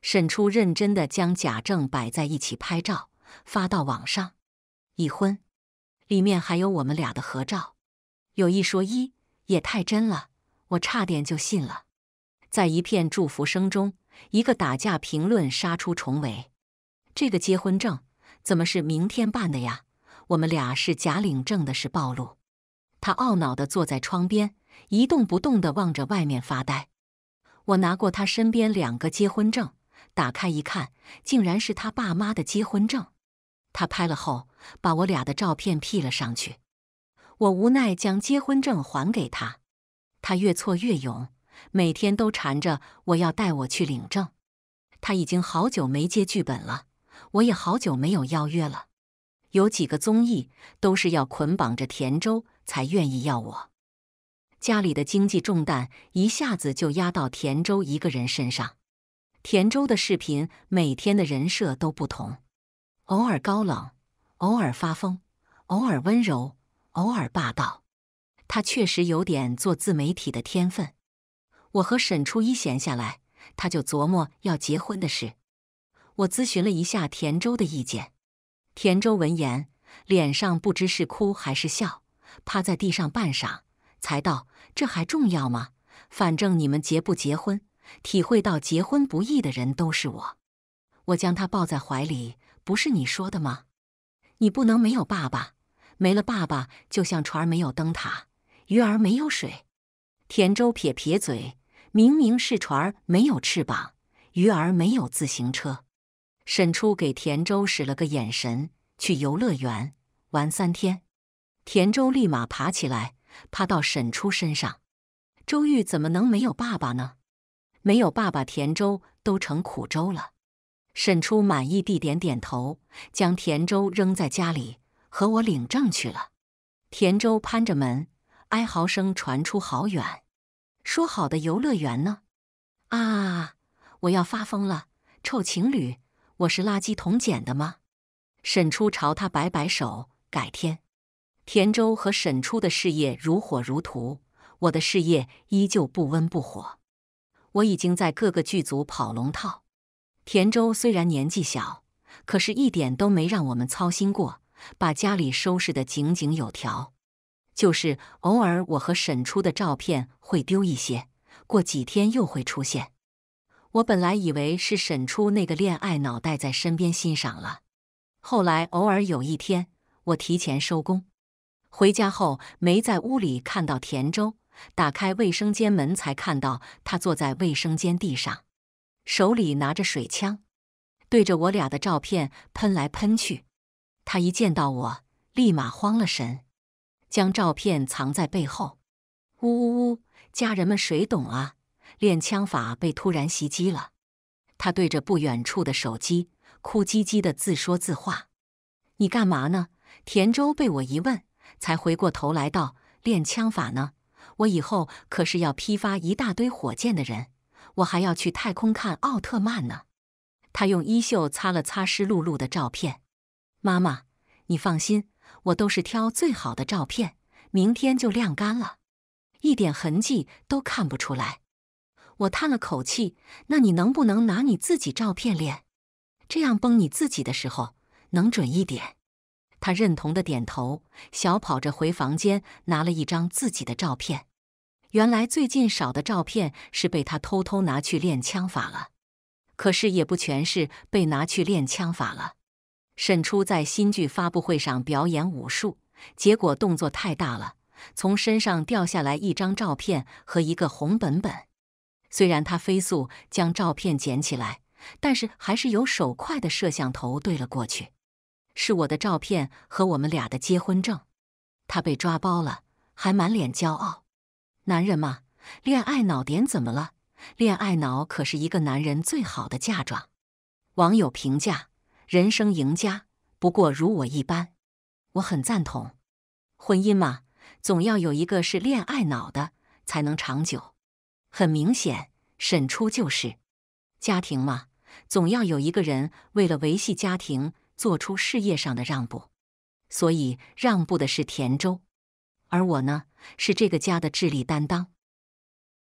沈初认真的将假证摆在一起拍照，发到网上，已婚，里面还有我们俩的合照。有一说一，也太真了，我差点就信了。在一片祝福声中，一个打架评论杀出重围。这个结婚证怎么是明天办的呀？我们俩是假领证的事暴露。他懊恼的坐在窗边，一动不动的望着外面发呆。我拿过他身边两个结婚证，打开一看，竟然是他爸妈的结婚证。他拍了后，把我俩的照片 P 了上去。我无奈将结婚证还给他，他越挫越勇。每天都缠着我要带我去领证，他已经好久没接剧本了，我也好久没有邀约了。有几个综艺都是要捆绑着田周才愿意要我。家里的经济重担一下子就压到田周一个人身上。田周的视频每天的人设都不同，偶尔高冷，偶尔发疯，偶尔温柔，偶尔霸道。他确实有点做自媒体的天分。我和沈初一闲下来，他就琢磨要结婚的事。我咨询了一下田舟的意见，田舟闻言，脸上不知是哭还是笑，趴在地上半晌，才道：“这还重要吗？反正你们结不结婚，体会到结婚不易的人都是我。”我将他抱在怀里，不是你说的吗？你不能没有爸爸，没了爸爸就像船没有灯塔，鱼儿没有水。田舟撇撇嘴。明明是船没有翅膀，鱼儿没有自行车。沈初给田舟使了个眼神，去游乐园玩三天。田舟立马爬起来，趴到沈初身上。周玉怎么能没有爸爸呢？没有爸爸，田周都成苦粥了。沈初满意地点点头，将田周扔在家里，和我领证去了。田周攀着门，哀嚎声传出好远。说好的游乐园呢？啊！我要发疯了！臭情侣，我是垃圾桶捡的吗？沈初朝他摆摆手，改天。田周和沈初的事业如火如荼，我的事业依旧不温不火。我已经在各个剧组跑龙套。田周虽然年纪小，可是一点都没让我们操心过，把家里收拾的井井有条。就是偶尔我和沈初的照片会丢一些，过几天又会出现。我本来以为是沈初那个恋爱脑袋在身边欣赏了。后来偶尔有一天，我提前收工，回家后没在屋里看到田周，打开卫生间门才看到他坐在卫生间地上，手里拿着水枪，对着我俩的照片喷来喷去。他一见到我，立马慌了神。将照片藏在背后，呜呜呜！家人们谁懂啊？练枪法被突然袭击了，他对着不远处的手机哭唧唧的自说自话：“你干嘛呢？”田周被我一问，才回过头来道：“练枪法呢。我以后可是要批发一大堆火箭的人，我还要去太空看奥特曼呢。”他用衣袖擦了擦湿漉漉的照片。“妈妈，你放心。”我都是挑最好的照片，明天就晾干了，一点痕迹都看不出来。我叹了口气，那你能不能拿你自己照片练？这样崩你自己的时候能准一点。他认同的点头，小跑着回房间拿了一张自己的照片。原来最近少的照片是被他偷偷拿去练枪法了，可是也不全是被拿去练枪法了。沈初在新剧发布会上表演武术，结果动作太大了，从身上掉下来一张照片和一个红本本。虽然他飞速将照片捡起来，但是还是有手快的摄像头对了过去。是我的照片和我们俩的结婚证，他被抓包了，还满脸骄傲。男人嘛，恋爱脑点怎么了？恋爱脑可是一个男人最好的嫁妆。网友评价：人生赢家不过如我一般，我很赞同。婚姻嘛，总要有一个是恋爱脑的才能长久。很明显，沈初就是。家庭嘛，总要有一个人为了维系家庭做出事业上的让步，所以让步的是田周，而我呢，是这个家的智力担当。